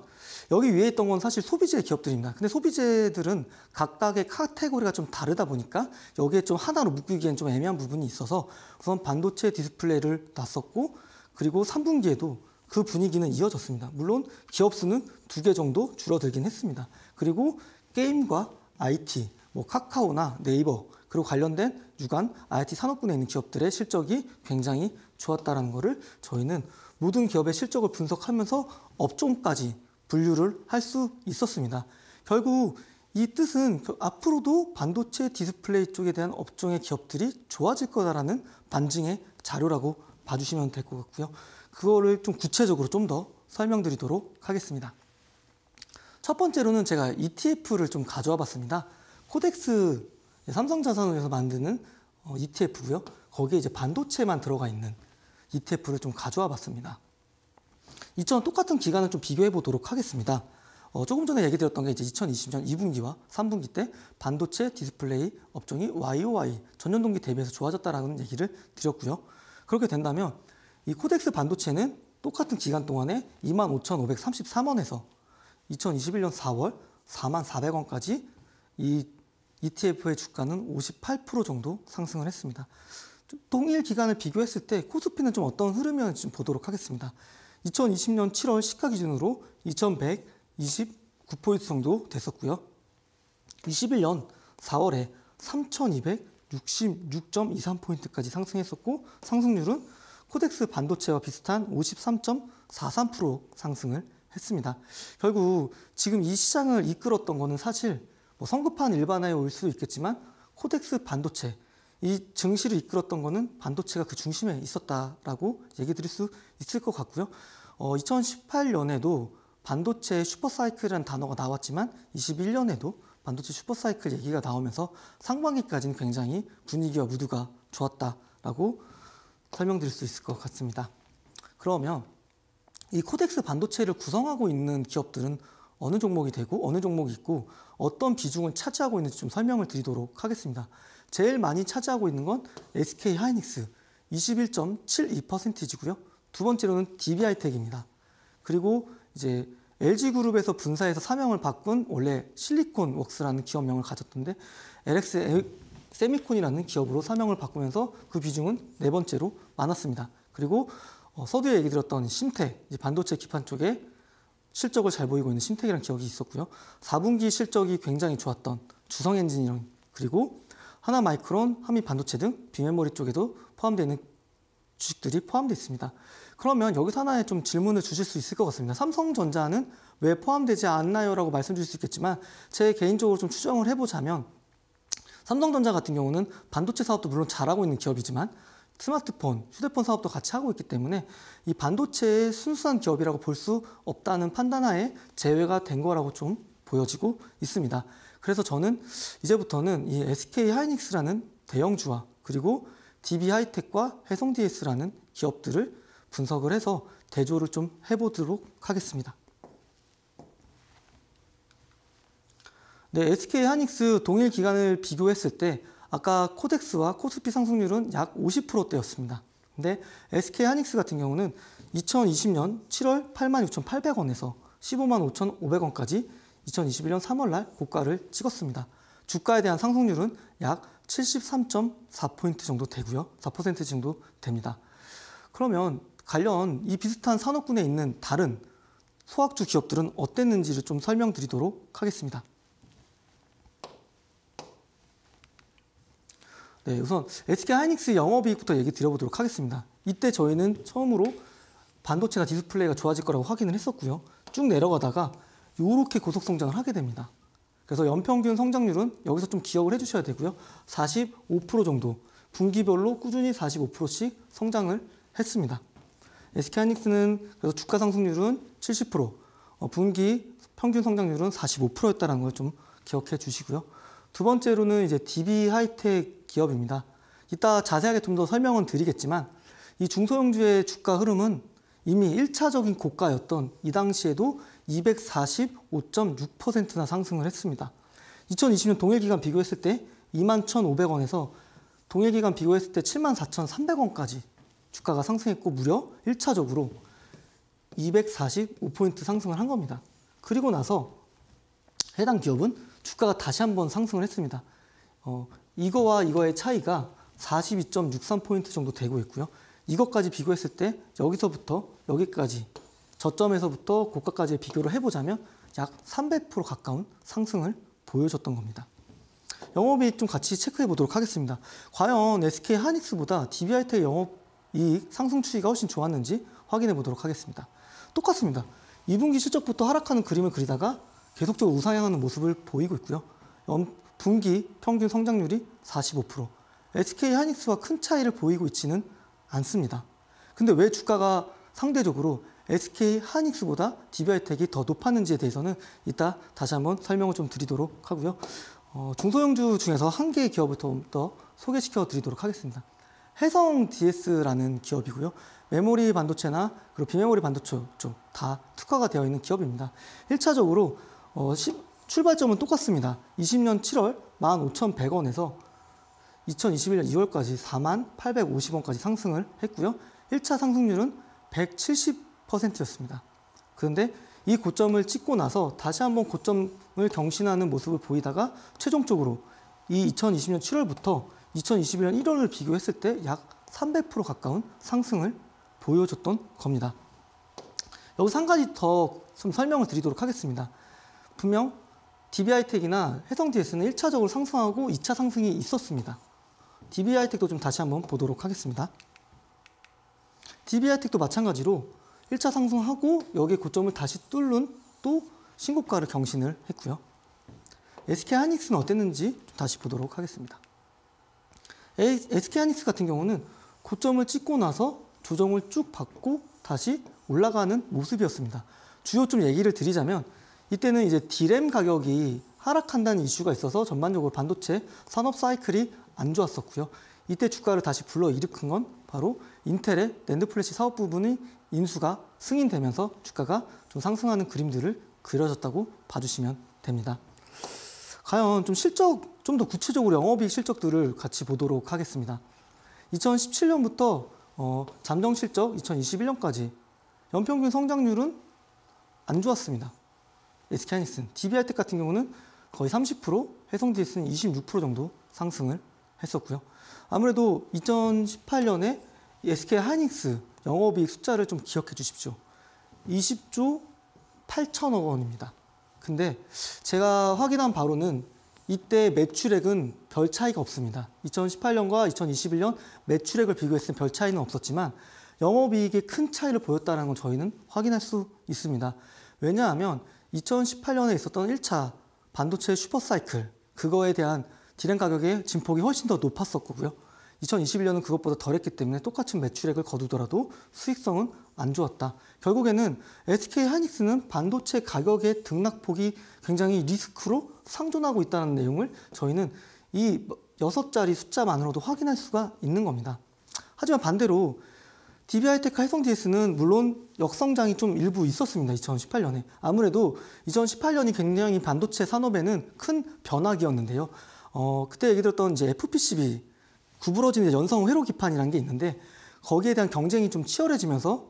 여기 위에 있던 건 사실 소비재 기업들입니다. 근데 소비재들은 각각의 카테고리가 좀 다르다 보니까 여기에 좀 하나로 묶이기엔 좀 애매한 부분이 있어서 우선 반도체 디스플레이를 놨었고 그리고 3분기에도 그 분위기는 이어졌습니다. 물론 기업 수는 두 개 정도 줄어들긴 했습니다. 그리고 게임과 IT, 뭐 카카오나 네이버 그리고 관련된 유관 IT 산업군에 있는 기업들의 실적이 굉장히 좋았다라는 거를 저희는 모든 기업의 실적을 분석하면서 업종까지 분류를 할 수 있었습니다. 결국 이 뜻은 앞으로도 반도체 디스플레이 쪽에 대한 업종의 기업들이 좋아질 거다라는 반증의 자료라고 봐주시면 될 것 같고요. 그거를 좀 구체적으로 좀 더 설명드리도록 하겠습니다. 첫 번째로는 제가 ETF를 좀 가져와 봤습니다. 코덱스 삼성자산운용에서 만드는 어, ETF고요. 거기에 이제 반도체만 들어가 있는 ETF를 좀 가져와 봤습니다. 이처럼 똑같은 기간을 좀 비교해 보도록 하겠습니다. 어, 조금 전에 얘기 드렸던 게 이제 2020년 2분기와 3분기 때 반도체 디스플레이 업종이 YOY 전년 동기 대비해서 좋아졌다라는 얘기를 드렸고요. 그렇게 된다면 이 코덱스 반도체는 똑같은 기간 동안에 25,533원에서 2021년 4월 44,400원까지 이 ETF의 주가는 58% 정도 상승을 했습니다. 동일 기간을 비교했을 때 코스피는 좀 어떤 흐름이었는지 좀 보도록 하겠습니다. 2020년 7월 시가 기준으로 2129포인트 정도 됐었고요. 21년 4월에 3266.23포인트까지 상승했었고 상승률은 코덱스 반도체와 비슷한 53.43% 상승을 했습니다. 결국 지금 이 시장을 이끌었던 것은 사실 뭐 성급한 일반화에 올 수도 있겠지만 코덱스 반도체 이 증시를 이끌었던 것은 반도체가 그 중심에 있었다라고 얘기 드릴 수 있을 것 같고요. 어, 2018년에도 반도체 슈퍼사이클이라는 단어가 나왔지만 21년에도 반도체 슈퍼사이클 얘기가 나오면서 상반기까지는 굉장히 분위기와 무드가 좋았다라고 설명드릴 수 있을 것 같습니다. 그러면 이 코덱스 반도체를 구성하고 있는 기업들은 어느 종목이 되고 어느 종목이 있고 어떤 비중을 차지하고 있는지 좀 설명을 드리도록 하겠습니다. 제일 많이 차지하고 있는 건 SK 하이닉스 21.72%지고요. 두 번째로는 DBI텍입니다. 그리고 이제 LG그룹에서 분사해서 사명을 바꾼 원래 실리콘웍스라는 기업명을 가졌던데 LX 세미콘이라는 기업으로 사명을 바꾸면서 그 비중은 네 번째로 많았습니다. 그리고 어, 서두에 얘기 드렸던 심태, 반도체 기판 쪽에 실적을 잘 보이고 있는 심태이라는 기억이 있었고요. 4분기 실적이 굉장히 좋았던 주성엔진이랑 그리고 하나마이크론, 한미반도체 등 비메모리 쪽에도 포함되는 주식들이 포함되어 있습니다. 그러면 여기서 하나의 좀 질문을 주실 수 있을 것 같습니다. 삼성전자는 왜 포함되지 않나요? 라고 말씀 주실 수 있겠지만 제 개인적으로 좀 추정을 해보자면 삼성전자 같은 경우는 반도체 사업도 물론 잘하고 있는 기업이지만 스마트폰, 휴대폰 사업도 같이 하고 있기 때문에 이 반도체의 순수한 기업이라고 볼 수 없다는 판단하에 제외가 된 거라고 좀 보여지고 있습니다. 그래서 저는 이제부터는 이 SK 하이닉스라는 대형주와 그리고 DB 하이텍과 해성 DS라는 기업들을 분석을 해서 대조를 좀 해보도록 하겠습니다. 네, SK 하닉스 동일 기간을 비교했을 때 아까 코덱스와 코스피 상승률은 약 50%대였습니다. 근데 SK 하닉스 같은 경우는 2020년 7월 86,800원에서 155,500원까지 2021년 3월 날 고가를 찍었습니다. 주가에 대한 상승률은 약 73.4포인트 정도 되고요. 4% 정도 됩니다. 그러면 관련 이 비슷한 산업군에 있는 다른 소학주 기업들은 어땠는지를 좀 설명드리도록 하겠습니다. 네, 우선 SK 하이닉스 영업이익부터 얘기 드려보도록 하겠습니다. 이때 저희는 처음으로 반도체나 디스플레이가 좋아질 거라고 확인을 했었고요. 쭉 내려가다가 이렇게 고속 성장을 하게 됩니다. 그래서 연평균 성장률은 여기서 좀 기억을 해주셔야 되고요. 45% 정도 분기별로 꾸준히 45%씩 성장을 했습니다. SK하이닉스는 그래서 주가 상승률은 70%, 어, 분기 평균 성장률은 45%였다는 걸 좀 기억해 주시고요. 두 번째로는 이제 DB 하이텍 기업입니다. 이따 자세하게 좀 더 설명은 드리겠지만 이 중소형주의 주가 흐름은 이미 1차적인 고가였던 이 당시에도 245.6%나 상승을 했습니다. 2020년 동일 기간 비교했을 때 21,500원에서 동일 기간 비교했을 때 74,300원까지 주가가 상승했고 무려 1차적으로 245포인트 상승을 한 겁니다. 그리고 나서 해당 기업은 주가가 다시 한번 상승을 했습니다. 어, 이거와 이거의 차이가 42.63포인트 정도 되고 있고요. 이것까지 비교했을 때 여기서부터 여기까지 저점에서부터 고가까지 비교를 해보자면 약 300% 가까운 상승을 보여줬던 겁니다. 영업이익 좀 같이 체크해 보도록 하겠습니다. 과연 SK 하닉스보다 DBIT의 영업이익 상승 추이가 훨씬 좋았는지 확인해 보도록 하겠습니다. 똑같습니다. 2분기 실적부터 하락하는 그림을 그리다가 계속적으로 우상향하는 모습을 보이고 있고요. 분기 평균 성장률이 45%, SK 하닉스와 큰 차이를 보이고 있지는 않습니다. 근데 왜 주가가 상대적으로 SK 하이닉스보다 디비아이텍이 더 높았는지에 대해서는 이따 다시 한번 설명을 좀 드리도록 하고요. 어, 중소형주 중에서 한 개의 기업부터더 소개시켜 드리도록 하겠습니다. 해성 DS라는 기업이고요. 메모리 반도체나 그리고 비메모리 반도체 쪽 다 특화가 되어 있는 기업입니다. 1차적으로 어, 시, 출발점은 똑같습니다. 20년 7월 15,100원에서 2021년 2월까지 4만 850원까지 상승을 했고요. 1차 상승률은 170 4%였습니다. 그런데 이 고점을 찍고 나서 다시 한번 고점을 경신하는 모습을 보이다가 최종적으로 이 2020년 7월부터 2021년 1월을 비교했을 때 약 300% 가까운 상승을 보여줬던 겁니다. 여기서 한 가지 더 좀 설명을 드리도록 하겠습니다. 분명 DBI텍이나 해성DS는 1차적으로 상승하고 2차 상승이 있었습니다. DBI텍도 좀 다시 한번 보도록 하겠습니다. DBI텍도 마찬가지로 1차 상승하고 여기에 고점을 다시 뚫는 또 신고가를 경신을 했고요. SK 하이닉스는 어땠는지 다시 보도록 하겠습니다. SK 하이닉스 같은 경우는 고점을 찍고 나서 조정을 쭉 받고 다시 올라가는 모습이었습니다. 주요 좀 얘기를 드리자면 이때는 이제 디램 가격이 하락한다는 이슈가 있어서 전반적으로 반도체 산업 사이클이 안 좋았었고요. 이때 주가를 다시 불러 일으킨 건 바로 인텔의 랜드 플래시 사업 부분이 인수가 승인되면서 주가가 좀 상승하는 그림들을 그려졌다고 봐주시면 됩니다. 과연 좀 실적, 좀 더 구체적으로 영업이익 실적들을 같이 보도록 하겠습니다. 2017년부터 어, 잠정 실적 2021년까지 연평균 성장률은 안 좋았습니다. SK하이닉스, d b 이텍 같은 경우는 거의 30%, 해성디스는26% 정도 상승을 했었고요. 아무래도 2018년에 SK하이닉스 영업이익 숫자를 좀 기억해 주십시오. 20조 8천억 원입니다. 근데 제가 확인한 바로는 이때 매출액은 별 차이가 없습니다. 2018년과 2021년 매출액을 비교했을 때 별 차이는 없었지만 영업이익에 큰 차이를 보였다는 걸 저희는 확인할 수 있습니다. 왜냐하면 2018년에 있었던 1차 반도체 슈퍼사이클 그거에 대한 디램 가격의 진폭이 훨씬 더 높았었고요. 2021년은 그것보다 덜했기 때문에 똑같은 매출액을 거두더라도 수익성은 안 좋았다. 결국에는 SK 하이닉스는 반도체 가격의 등락폭이 굉장히 리스크로 상존하고 있다는 내용을 저희는 이6 자리 숫자만으로도 확인할 수가 있는 겁니다. 하지만 반대로 DB하이테크 해성 DS는 물론 역성장이 좀 일부 있었습니다. 2018년에. 아무래도 2018년이 굉장히 반도체 산업에는 큰 변화기였는데요. 어, 그때 얘기 들었던 이제 FPCB 구부러지는 연성 회로 기판이라는 게 있는데 거기에 대한 경쟁이 좀 치열해지면서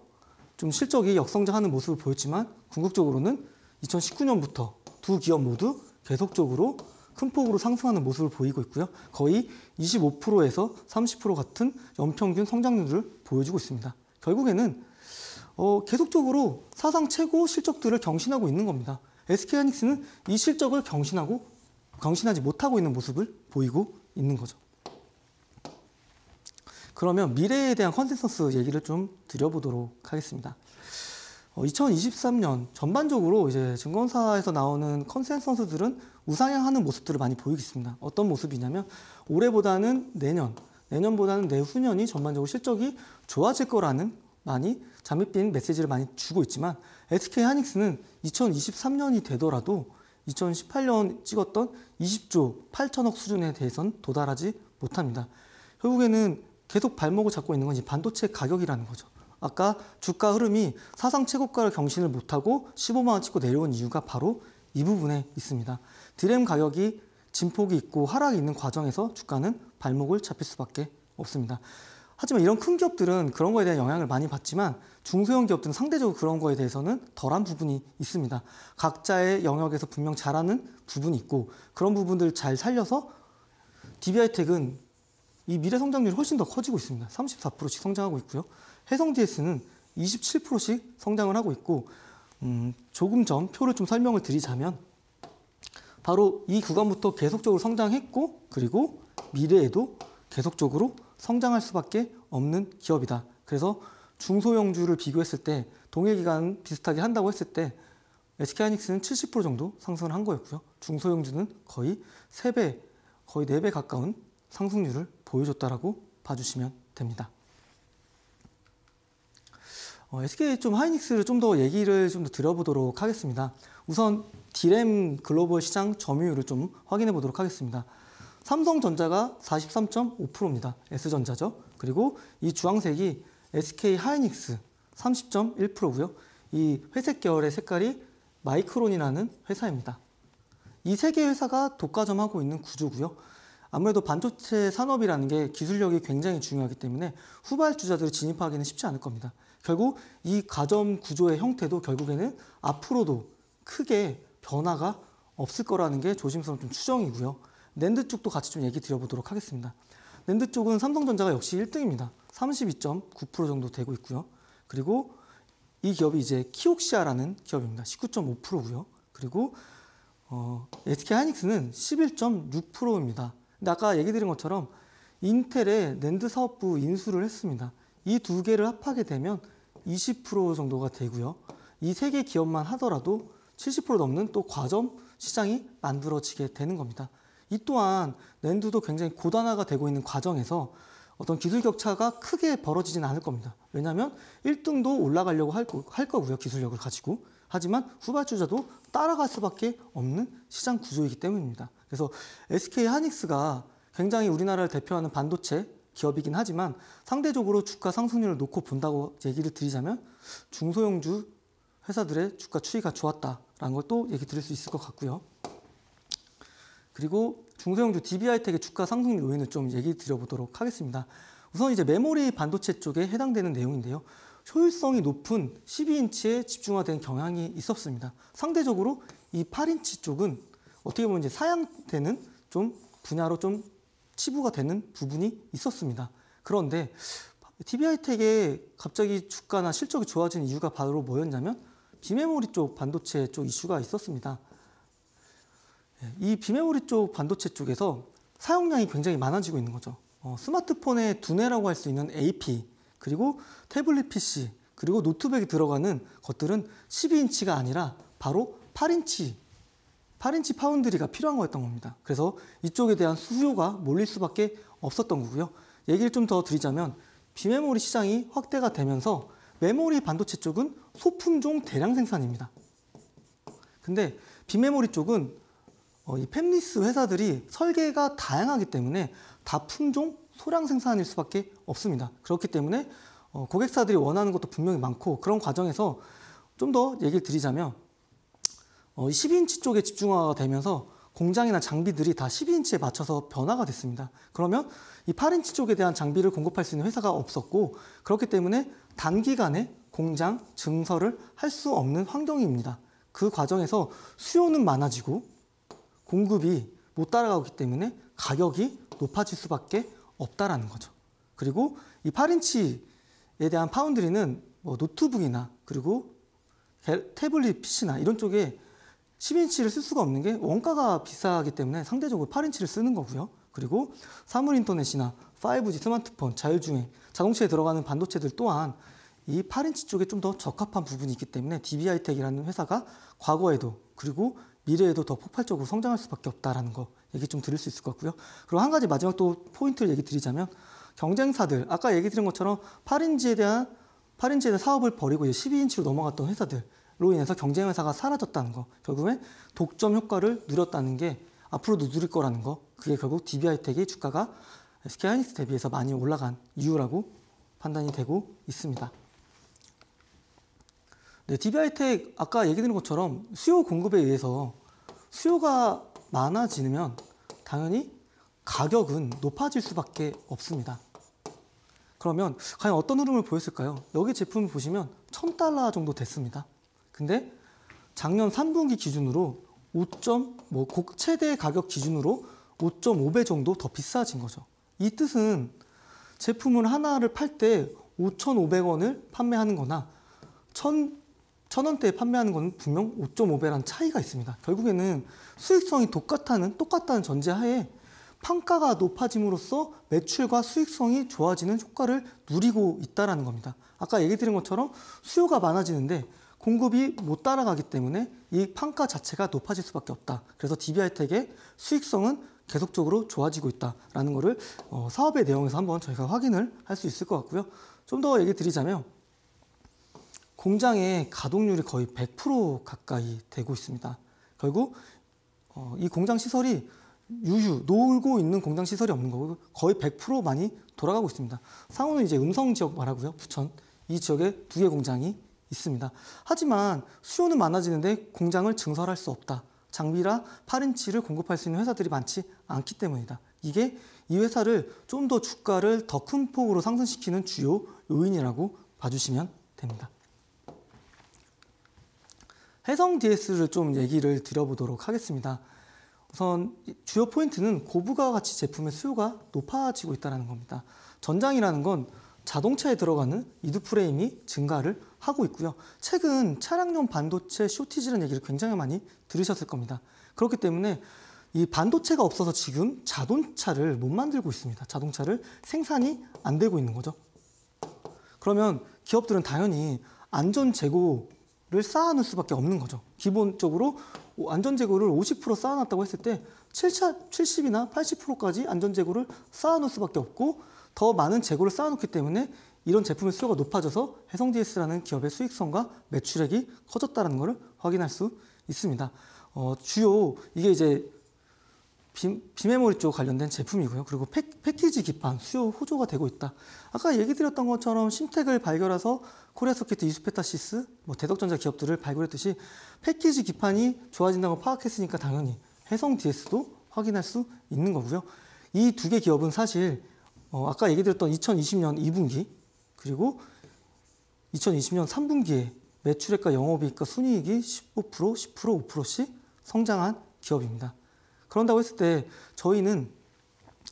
좀 실적이 역성장하는 모습을 보였지만 궁극적으로는 2019년부터 두 기업 모두 계속적으로 큰 폭으로 상승하는 모습을 보이고 있고요. 거의 25%에서 30% 같은 연평균 성장률을 보여주고 있습니다. 결국에는 어, 계속적으로 사상 최고 실적들을 경신하고 있는 겁니다. SK하이닉스는 이 실적을 경신하고 경신하지 못하고 있는 모습을 보이고 있는 거죠. 그러면 미래에 대한 컨센서스 얘기를 좀 드려보도록 하겠습니다. 2023년 어, 전반적으로 이제 증권사에서 나오는 컨센서스들은 우상향하는 모습들을 많이 보이고 있습니다. 어떤 모습이냐면 올해보다는 내년, 내년보다는 내후년이 전반적으로 실적이 좋아질 거라는 많이 잠입빈 메시지를 많이 주고 있지만 SK 하닉스는 2023년이 되더라도 2018년 찍었던 20조 8천억 수준에 대해서는 도달하지 못합니다. 결국에는 계속 발목을 잡고 있는 건지 반도체 가격이라는 거죠. 아까 주가 흐름이 사상 최고가를 경신을 못하고 15만 원 찍고 내려온 이유가 바로 이 부분에 있습니다. 드램 가격이 진폭이 있고 하락이 있는 과정에서 주가는 발목을 잡힐 수밖에 없습니다. 하지만 이런 큰 기업들은 그런 거에 대한 영향을 많이 받지만 중소형 기업들은 상대적으로 그런 거에 대해서는 덜한 부분이 있습니다. 각자의 영역에서 분명 잘하는 부분이 있고 그런 부분들 잘 살려서 DBI텍은 이 미래 성장률이 훨씬 더 커지고 있습니다. 34%씩 성장하고 있고요. 해성 DS는 27%씩 성장을 하고 있고 음, 조금 전 표를 좀 설명을 드리자면 바로 이 구간부터 계속적으로 성장했고 그리고 미래에도 계속적으로 성장할 수밖에 없는 기업이다. 그래서 중소형주를 비교했을 때 동일 기간 비슷하게 한다고 했을 때 SK하이닉스는 70% 정도 상승을 한 거였고요. 중소형주는 거의 3배, 거의 4배 가까운 상승률을 보여줬다라고 봐주시면 됩니다. 어, SK 좀 하이닉스를 좀 더 얘기를 좀 더 드려보도록 하겠습니다. 우선 디램 글로벌 시장 점유율을 좀 확인해 보도록 하겠습니다. 삼성전자가 43.5%입니다. S전자죠. 그리고 이 주황색이 SK 하이닉스 30.1%고요. 이 회색 계열의 색깔이 마이크론이라는 회사입니다. 이 세개 회사가 독과점하고 있는 구조고요. 아무래도 반도체 산업이라는 게 기술력이 굉장히 중요하기 때문에 후발주자들이 진입하기는 쉽지 않을 겁니다. 결국 이 가점 구조의 형태도 결국에는 앞으로도 크게 변화가 없을 거라는 게 조심스러운 좀 추정이고요. 랜드 쪽도 같이 좀 얘기 드려보도록 하겠습니다. 랜드 쪽은 삼성전자가 역시 1등입니다. 32.9% 정도 되고 있고요. 그리고 이 기업이 이제 키옥시아라는 기업입니다. 19.5%고요. 그리고 어, SK하이닉스는 11.6%입니다. 근데 아까 얘기 드린 것처럼 인텔의 낸드 사업부 인수를 했습니다. 이 두 개를 합하게 되면 20% 정도가 되고요. 이 세 개 기업만 하더라도 70% 넘는 또 과점 시장이 만들어지게 되는 겁니다. 이 또한 낸드도 굉장히 고단화가 되고 있는 과정에서 어떤 기술 격차가 크게 벌어지진 않을 겁니다. 왜냐하면 1등도 올라가려고 할, 거, 할 거고요. 기술력을 가지고. 하지만 후발주자도 따라갈 수밖에 없는 시장 구조이기 때문입니다. 그래서 SK 하닉스가 굉장히 우리나라를 대표하는 반도체 기업이긴 하지만 상대적으로 주가 상승률을 놓고 본다고 얘기를 드리자면 중소형주 회사들의 주가 추이가 좋았다라는 것도 얘기 드릴 수 있을 것 같고요. 그리고 중소형주 d b i 이텍의 주가 상승률 요인을 좀 얘기 드려보도록 하겠습니다. 우선 이제 메모리 반도체 쪽에 해당되는 내용인데요. 효율성이 높은 12인치에 집중화된 경향이 있었습니다. 상대적으로 이 8인치 쪽은 어떻게 보면 이제 사양되는 좀 분야로 좀 치부가 되는 부분이 있었습니다. 그런데 TBI텍의 갑자기 주가나 실적이 좋아진 이유가 바로 뭐였냐면 비메모리 쪽 반도체 쪽 이슈가 있었습니다. 예, 이 비메모리 쪽 반도체 쪽에서 사용량이 굉장히 많아지고 있는 거죠. 어, 스마트폰의 두뇌라고 할 수 있는 AP 그리고 태블릿 PC 그리고 노트북에 들어가는 것들은 12인치가 아니라 바로 8인치 8인치 파운드리가 필요한 거였던 겁니다. 그래서 이쪽에 대한 수요가 몰릴 수밖에 없었던 거고요. 얘기를 좀 더 드리자면 비메모리 시장이 확대가 되면서 메모리 반도체 쪽은 소품종 대량 생산입니다. 근데 비메모리 쪽은 어, 이 팹리스 회사들이 설계가 다양하기 때문에 다품종 소량 생산일 수밖에 없습니다. 그렇기 때문에 어, 고객사들이 원하는 것도 분명히 많고 그런 과정에서 좀 더 얘기를 드리자면 12인치 어, 쪽에 집중화가 되면서 공장이나 장비들이 다 12인치에 맞춰서 변화가 됐습니다. 그러면 이 8인치 쪽에 대한 장비를 공급할 수 있는 회사가 없었고 그렇기 때문에 단기간에 공장 증설을 할 수 없는 환경입니다. 그 과정에서 수요는 많아지고 공급이 못 따라가기 때문에 가격이 높아질 수밖에 없다라는 거죠. 그리고 이 8인치에 대한 파운드리는 뭐 노트북이나 그리고 태블릿 PC나 이런 쪽에 10인치를 쓸 수가 없는 게 원가가 비싸기 때문에 상대적으로 8인치를 쓰는 거고요. 그리고 사물 인터넷이나 5G 스마트폰, 자율주행, 자동차에 들어가는 반도체들 또한 이 8인치 쪽에 좀 더 적합한 부분이 있기 때문에 DB하이텍이라는 회사가 과거에도 그리고 미래에도 더 폭발적으로 성장할 수밖에 없다라는 거 얘기 좀 드릴 수 있을 것 같고요. 그리고 한 가지 마지막 또 포인트를 얘기 드리자면 경쟁사들 아까 얘기 드린 것처럼 8인치에 대한 8인치에 대한 사업을 벌이고 12인치로 넘어갔던 회사들 로 인해서 경쟁회사가 사라졌다는 거 결국엔 독점 효과를 누렸다는 게 앞으로도 누릴 거라는 거 그게 결국 DB하이텍의 주가가 SK하이닉스 대비해서 많이 올라간 이유라고 판단이 되고 있습니다. 네, DB하이텍 아까 얘기 드린 것처럼 수요 공급에 의해서 수요가 많아지면 당연히 가격은 높아질 수밖에 없습니다. 그러면 과연 어떤 흐름을 보였을까요? 여기 제품 보시면 1000달러 정도 됐습니다. 근데 작년 3분기 기준으로 5.뭐 최대 가격 기준으로 5.5배 정도 더 비싸진 거죠. 이 뜻은 제품을 하나를 팔 때 5,500원을 판매하는 거나 1 1,000원대에 판매하는 거는 분명 5.5배란 차이가 있습니다. 결국에는 수익성이 똑같다는 똑같다는 전제하에 판가가 높아짐으로써 매출과 수익성이 좋아지는 효과를 누리고 있다는 겁니다. 아까 얘기 드린 것처럼 수요가 많아지는데 공급이 못 따라가기 때문에 이 판가 자체가 높아질 수밖에 없다. 그래서 DB하이텍의 수익성은 계속적으로 좋아지고 있다라는 것을 어, 사업의 내용에서 한번 저희가 확인을 할 수 있을 것 같고요. 좀 더 얘기 드리자면 공장의 가동률이 거의 100% 가까이 되고 있습니다. 결국 어, 이 공장 시설이 유유 놀고 있는 공장 시설이 없는 거고 거의 100% 많이 돌아가고 있습니다. 상호는 이제 음성 지역 말하고요. 부천 이 지역에 두 개 공장이 있습니다. 하지만 수요는 많아지는데 공장을 증설할 수 없다. 장비라 8인치를 공급할 수 있는 회사들이 많지 않기 때문이다. 이게 이 회사를 좀 더 주가를 더 큰 폭으로 상승시키는 주요 요인이라고 봐주시면 됩니다. 해성 DS를 좀 얘기를 드려보도록 하겠습니다. 우선 주요 포인트는 고부가 가치 제품의 수요가 높아지고 있다는 겁니다. 전장이라는 건 자동차에 들어가는 이드 프레임이 증가를 하고 있고요. 최근 차량용 반도체 쇼티지라는 얘기를 굉장히 많이 들으셨을 겁니다. 그렇기 때문에 이 반도체가 없어서 지금 자동차를 못 만들고 있습니다. 자동차를 생산이 안 되고 있는 거죠. 그러면 기업들은 당연히 안전 재고를 쌓아놓을 수밖에 없는 거죠. 기본적으로 안전 재고를 50% 쌓아놨다고 했을 때 70, 70이나 80%까지 안전 재고를 쌓아놓을 수밖에 없고 더 많은 재고를 쌓아놓기 때문에 이런 제품의 수요가 높아져서 해성DS라는 기업의 수익성과 매출액이 커졌다는 것을 확인할 수 있습니다. 어, 주요 이게 이제 비메모리 쪽 관련된 제품이고요. 그리고 패, 키지 기판 수요 호조가 되고 있다. 아까 얘기 드렸던 것처럼 신텍을 발견해서 코리아 소켓 이수페타시스, 뭐 대덕전자 기업들을 발굴했듯이 패키지 기판이 좋아진다는 파악했으니까 당연히 해성 DS도 확인할 수 있는 거고요. 이 두 개 기업은 사실 어, 아까 얘기 드렸던 2020년 2분기 그리고 2020년 3분기에 매출액과 영업이익과 순이익이 15%, 10%, 5%씩 성장한 기업입니다. 그런다고 했을 때 저희는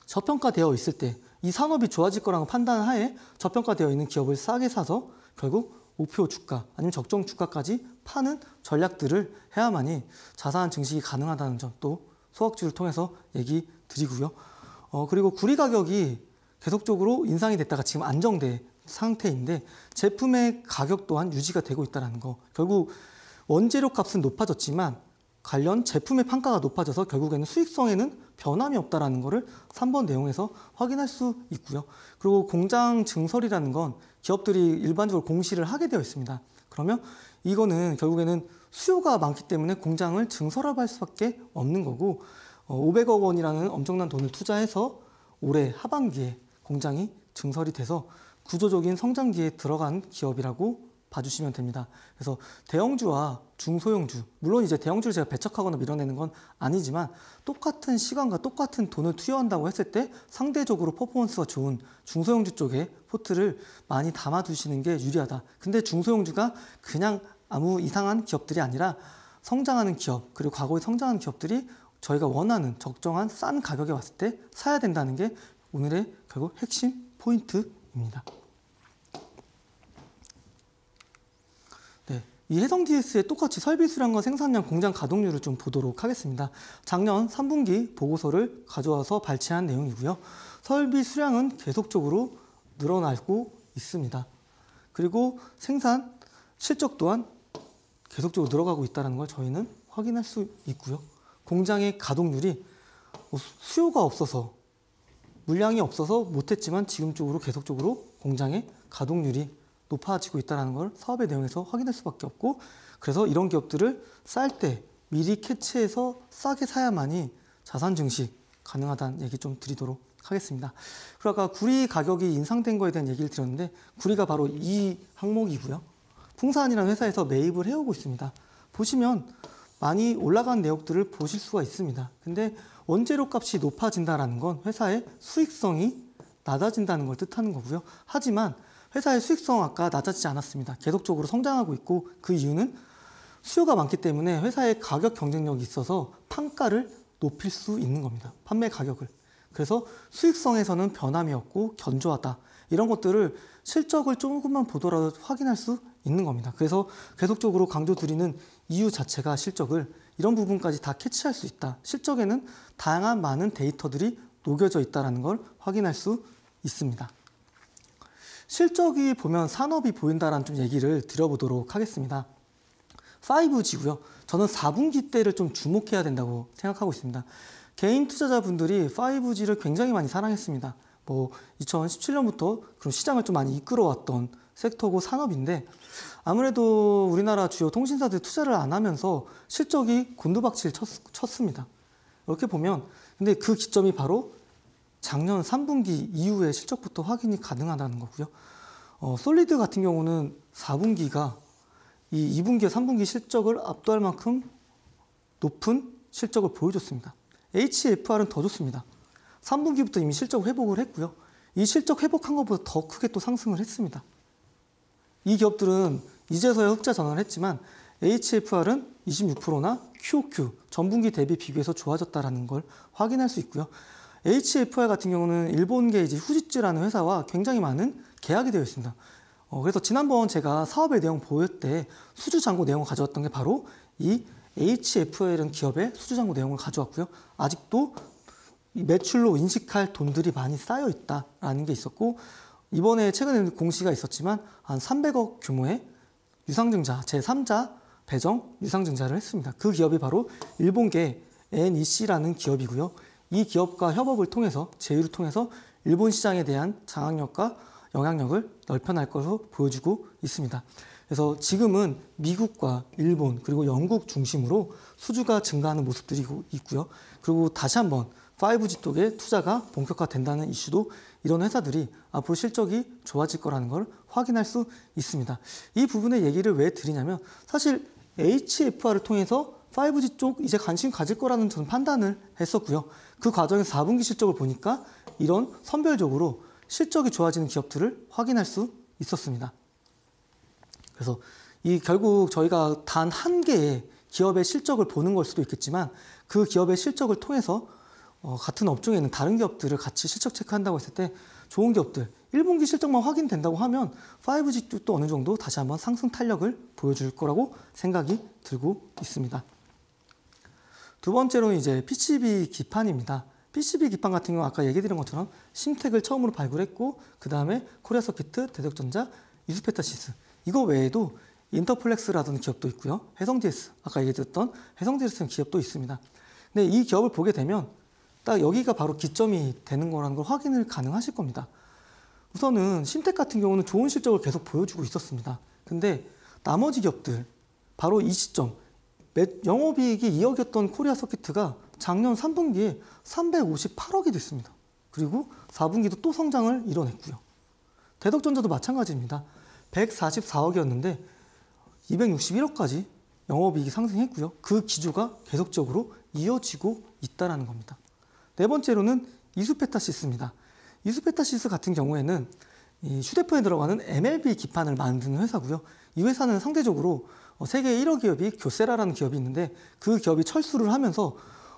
저평가되어 있을 때 이 산업이 좋아질 거라고 판단하에 저평가되어 있는 기업을 싸게 사서 결국 목표 주가 아니면 적정 주가까지 파는 전략들을 해야만이 자산 증식이 가능하다는 점 또 소확지를 통해서 얘기 드리고요. 어, 그리고 구리 가격이 계속적으로 인상이 됐다가 지금 안정된 상태인데 제품의 가격 또한 유지가 되고 있다는 거. 결국 원재료 값은 높아졌지만 관련 제품의 판가가 높아져서 결국에는 수익성에는 변함이 없다는 거를 3번 내용에서 확인할 수 있고요. 그리고 공장 증설이라는 건 기업들이 일반적으로 공시를 하게 되어 있습니다. 그러면 이거는 결국에는 수요가 많기 때문에 공장을 증설할 수밖에 없는 거고 500억 어, 원이라는 엄청난 돈을 투자해서 올해 하반기에 공장이 증설이 돼서 구조적인 성장기에 들어간 기업이라고 봐주시면 됩니다. 그래서 대형주와 중소형주, 물론 이제 대형주를 제가 배척하거나 밀어내는 건 아니지만 똑같은 시간과 똑같은 돈을 투여한다고 했을 때 상대적으로 퍼포먼스가 좋은 중소형주 쪽에 포트를 많이 담아두시는 게 유리하다. 근데 중소형주가 그냥 아무 이상한 기업들이 아니라 성장하는 기업, 그리고 과거에 성장한 기업들이 저희가 원하는 적정한 싼 가격에 왔을 때 사야 된다는 게 오늘의 그리고 핵심 포인트입니다. 네, 이 해성 DS에 똑같이 설비 수량과 생산량, 공장 가동률을 좀 보도록 하겠습니다. 작년 3분기 보고서를 가져와서 발췌한 내용이고요. 설비 수량은 계속적으로 늘어나고 있습니다. 그리고 생산 실적 또한 계속적으로 늘어가고 있다는 걸 저희는 확인할 수 있고요. 공장의 가동률이 뭐 수요가 없어서 물량이 없어서 못했지만 지금 쪽으로 계속적으로 공장의 가동률이 높아지고 있다는 걸 사업의 내용에서 확인할 수밖에 없고 그래서 이런 기업들을 쌀 때 미리 캐치해서 싸게 사야만이 자산 증식 가능하다는 얘기 좀 드리도록 하겠습니다. 그리고 아까 그러니까 구리 가격이 인상된 거에 대한 얘기를 드렸는데 구리가 바로 이 항목이고요. 풍산이라는 회사에서 매입을 해오고 있습니다. 보시면 많이 올라간 내역들을 보실 수가 있습니다. 근데 원재료 값이 높아진다라는 건 회사의 수익성이 낮아진다는 걸 뜻하는 거고요. 하지만 회사의 수익성 아까 낮아지지 않았습니다. 계속적으로 성장하고 있고 그 이유는 수요가 많기 때문에 회사의 가격 경쟁력이 있어서 판가를 높일 수 있는 겁니다. 판매 가격을. 그래서 수익성에서는 변함이 없고 견조하다. 이런 것들을 실적을 조금만 보더라도 확인할 수 있는 겁니다. 그래서 계속적으로 강조드리는 이유 자체가 실적을 이런 부분까지 다 캐치할 수 있다. 실적에는 다양한 많은 데이터들이 녹여져 있다는 걸 확인할 수 있습니다. 실적이 보면 산업이 보인다라는 좀 얘기를 드려보도록 하겠습니다. 5G고요. 저는 4분기 때를 좀 주목해야 된다고 생각하고 있습니다. 개인 투자자분들이 5G를 굉장히 많이 사랑했습니다. 뭐 2017년부터 그런 시장을 좀 많이 이끌어왔던 섹터고 산업인데 아무래도 우리나라 주요 통신사들이 투자를 안 하면서 실적이 곤두박질 쳤, 쳤습니다. 이렇게 보면 근데 그 기점이 바로 작년 3분기 이후에 실적부터 확인이 가능하다는 거고요. 어, 솔리드 같은 경우는 4분기가 이 2분기, 와 3분기 실적을 압도할 만큼 높은 실적을 보여줬습니다. HFR은 더 좋습니다. 3분기부터 이미 실적 회복을 했고요. 이 실적 회복한 것보다 더 크게 또 상승을 했습니다. 이 기업들은 이제서야 흑자 전환을 했지만 HFR은 26%나 QOQ 전분기 대비 비교해서 좋아졌다라는 걸 확인할 수 있고요. HFR 같은 경우는 일본계 이제 후지츠라는 회사와 굉장히 많은 계약이 되어 있습니다. 어, 그래서 지난번 제가 사업의 내용 보일 때 수주 잔고 내용을 가져왔던 게 바로 이 HFL은 기업의 수주 잔고 내용을 가져왔고요. 아직도 매출로 인식할 돈들이 많이 쌓여 있다라는 게 있었고 이번에 최근에 공시가 있었지만 한 300억 규모의 유상증자, 제3자 배정 유상증자를 했습니다. 그 기업이 바로 일본계 NEC라는 기업이고요. 이 기업과 협업을 통해서 제휴를 통해서 일본 시장에 대한 장악력과 영향력을 넓혀날 것으로 보여지고 있습니다. 그래서 지금은 미국과 일본 그리고 영국 중심으로 수주가 증가하는 모습들이 있고요. 그리고 다시 한번 5G 쪽에 투자가 본격화된다는 이슈도 이런 회사들이 앞으로 아, 실적이 좋아질 거라는 걸 확인할 수 있습니다. 이 부분의 얘기를 왜 드리냐면 사실 HFR을 통해서 5G 쪽 이제 관심 가질 거라는 저는 판단을 했었고요. 그 과정에서 4분기 실적을 보니까 이런 선별적으로 실적이 좋아지는 기업들을 확인할 수 있었습니다. 그래서 이 결국 저희가 단 한 개의 기업의 실적을 보는 걸 수도 있겠지만 그 기업의 실적을 통해서 어, 같은 업종에 있는 다른 기업들을 같이 실적 체크한다고 했을 때 좋은 기업들 1분기 실적만 확인된다고 하면 5G 쪽도 어느 정도 다시 한번 상승 탄력을 보여줄 거라고 생각이 들고 있습니다. 두 번째로는 이제 PCB 기판입니다. PCB 기판 같은 경우 아까 얘기드린 것처럼 심택을 처음으로 발굴했고 그 다음에 코리아 서키트, 대덕전자, 이수페타시스 이거 외에도 인터플렉스라는 기업도 있고요. 해성디스 아까 얘기드렸던 해성디스는 기업도 있습니다. 근데 이 기업을 보게 되면 딱 여기가 바로 기점이 되는 거라는 걸 확인을 가능하실 겁니다. 우선은 심텍 같은 경우는 좋은 실적을 계속 보여주고 있었습니다. 근데 나머지 기업들 바로 이 시점 영업이익이 2억이었던 코리아 서키트가 작년 3분기에 358억이 됐습니다. 그리고 4분기도 또 성장을 이뤄냈고요. 대덕전자도 마찬가지입니다. 144억이었는데 261억까지 영업이익이 상승했고요. 그 기조가 계속적으로 이어지고 있다는 겁니다. 네 번째로는 이수페타시스입니다. 이수페타시스 같은 경우에는 휴대폰에 들어가는 MLB 기판을 만드는 회사고요. 이 회사는 상대적으로 어, 세계 1억 기업이 교세라라는 기업이 있는데 그 기업이 철수를 하면서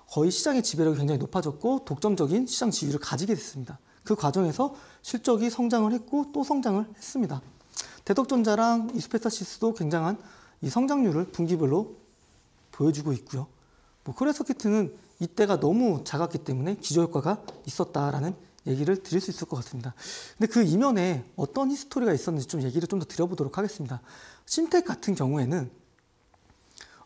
거의 시장의 지배력이 굉장히 높아졌고 독점적인 시장 지위를 가지게 됐습니다. 그 과정에서 실적이 성장을 했고 또 성장을 했습니다. 대덕전자랑 이스페타시스도 굉장한 이 성장률을 분기별로 보여주고 있고요. 뭐 크레서키트는 이때가 너무 작았기 때문에 기저효과가 있었다라는 얘기를 드릴 수 있을 것 같습니다. 근데 그 이면에 어떤 히스토리가 있었는지 좀 얘기를 좀 더 드려보도록 하겠습니다. 신텍 같은 경우에는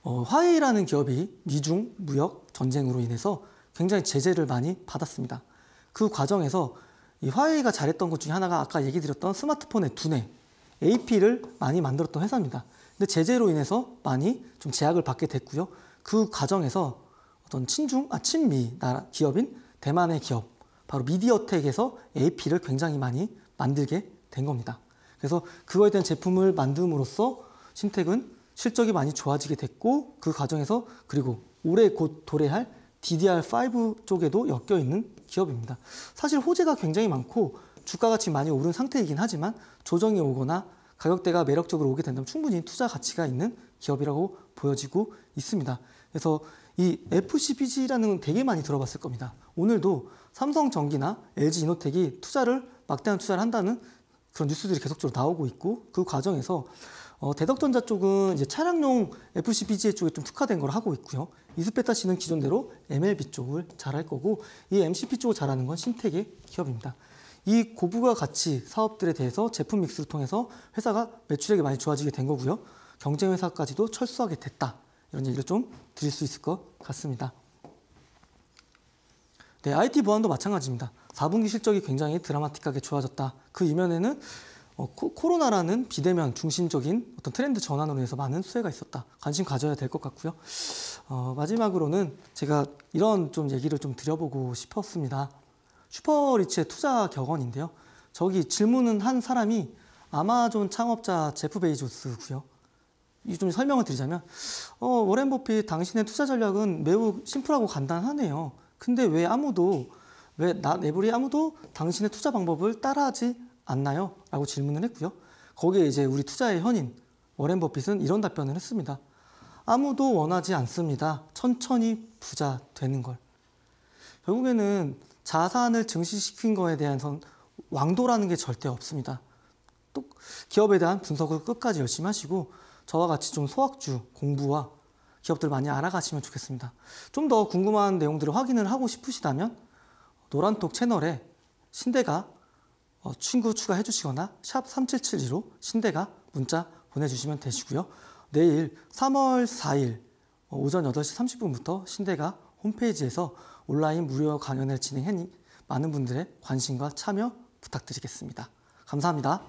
어, 화웨이라는 기업이 미중 무역 전쟁으로 인해서 굉장히 제재를 많이 받았습니다. 그 과정에서 이 화웨이가 잘했던 것 중에 하나가 아까 얘기 드렸던 스마트폰의 두뇌, AP를 많이 만들었던 회사입니다. 근데 제재로 인해서 많이 좀 제약을 받게 됐고요. 그 과정에서 어떤 친중, 아, 친미 나라, 기업인 대만의 기업, 바로 미디어텍에서 AP를 굉장히 많이 만들게 된 겁니다. 그래서 그거에 대한 제품을 만듦으로써 신텍은 실적이 많이 좋아지게 됐고 그 과정에서 그리고 올해 곧 도래할 DDR5 쪽에도 엮여 있는 기업입니다. 사실 호재가 굉장히 많고 주가가 지금 많이 오른 상태이긴 하지만 조정이 오거나 가격대가 매력적으로 오게 된다면 충분히 투자 가치가 있는 기업이라고 보여지고 있습니다. 그래서 이 FCPG라는 되게 많이 들어봤을 겁니다. 오늘도 삼성전기나 LG 이노텍이 투자를 막대한 투자를 한다는 그런 뉴스들이 계속적으로 나오고 있고 그 과정에서 어, 대덕전자 쪽은 이제 차량용 FCPGA 쪽에 좀 특화된 걸 하고 있고요. 이스페타 씨는 기존대로 MLB 쪽을 잘할 거고 이 MCP 쪽을 잘하는 건신택의 기업입니다. 이 고부가 가치 사업들에 대해서 제품 믹스를 통해서 회사가 매출액이 많이 좋아지게 된 거고요. 경쟁 회사까지도 철수하게 됐다. 이런 얘기를 좀 드릴 수 있을 것 같습니다. 네, IT 보안도 마찬가지입니다. 4분기 실적이 굉장히 드라마틱하게 좋아졌다. 그 이면에는 어, 코, 로나라는 비대면 중심적인 어떤 트렌드 전환으로 인해서 많은 수혜가 있었다. 관심 가져야 될 것 같고요. 어, 마지막으로는 제가 이런 좀 얘기를 좀 드려보고 싶었습니다. 슈퍼리치의 투자 격언인데요. 저기 질문은 한 사람이 아마존 창업자 제프 베이조스고요. 이좀 설명을 드리자면 어, 워렌 버핏 당신의 투자 전략은 매우 심플하고 간단하네요. 근데 왜 아무도 왜나 내부리 아무도 당신의 투자 방법을 따라하지 않나요? 라고 질문을 했고요. 거기에 이제 우리 투자의 현인 워렌 버핏은 이런 답변을 했습니다. 아무도 원하지 않습니다. 천천히 부자 되는 걸. 결국에는 자산을 증시시킨 거에 대한 왕도라는 게 절대 없습니다. 또 기업에 대한 분석을 끝까지 열심히 하시고 저와 같이 좀 소학주 공부와 기업들 많이 알아가시면 좋겠습니다. 좀 더 궁금한 내용들을 확인을 하고 싶으시다면 노란톡 채널에 신대가 어, 친구 추가해 주시거나 샵 3772로 신대가 문자 보내주시면 되시고요. 내일 3월 4일 어, 오전 8시 30분부터 신대가 홈페이지에서 온라인 무료 강연을 진행하니 많은 분들의 관심과 참여 부탁드리겠습니다. 감사합니다.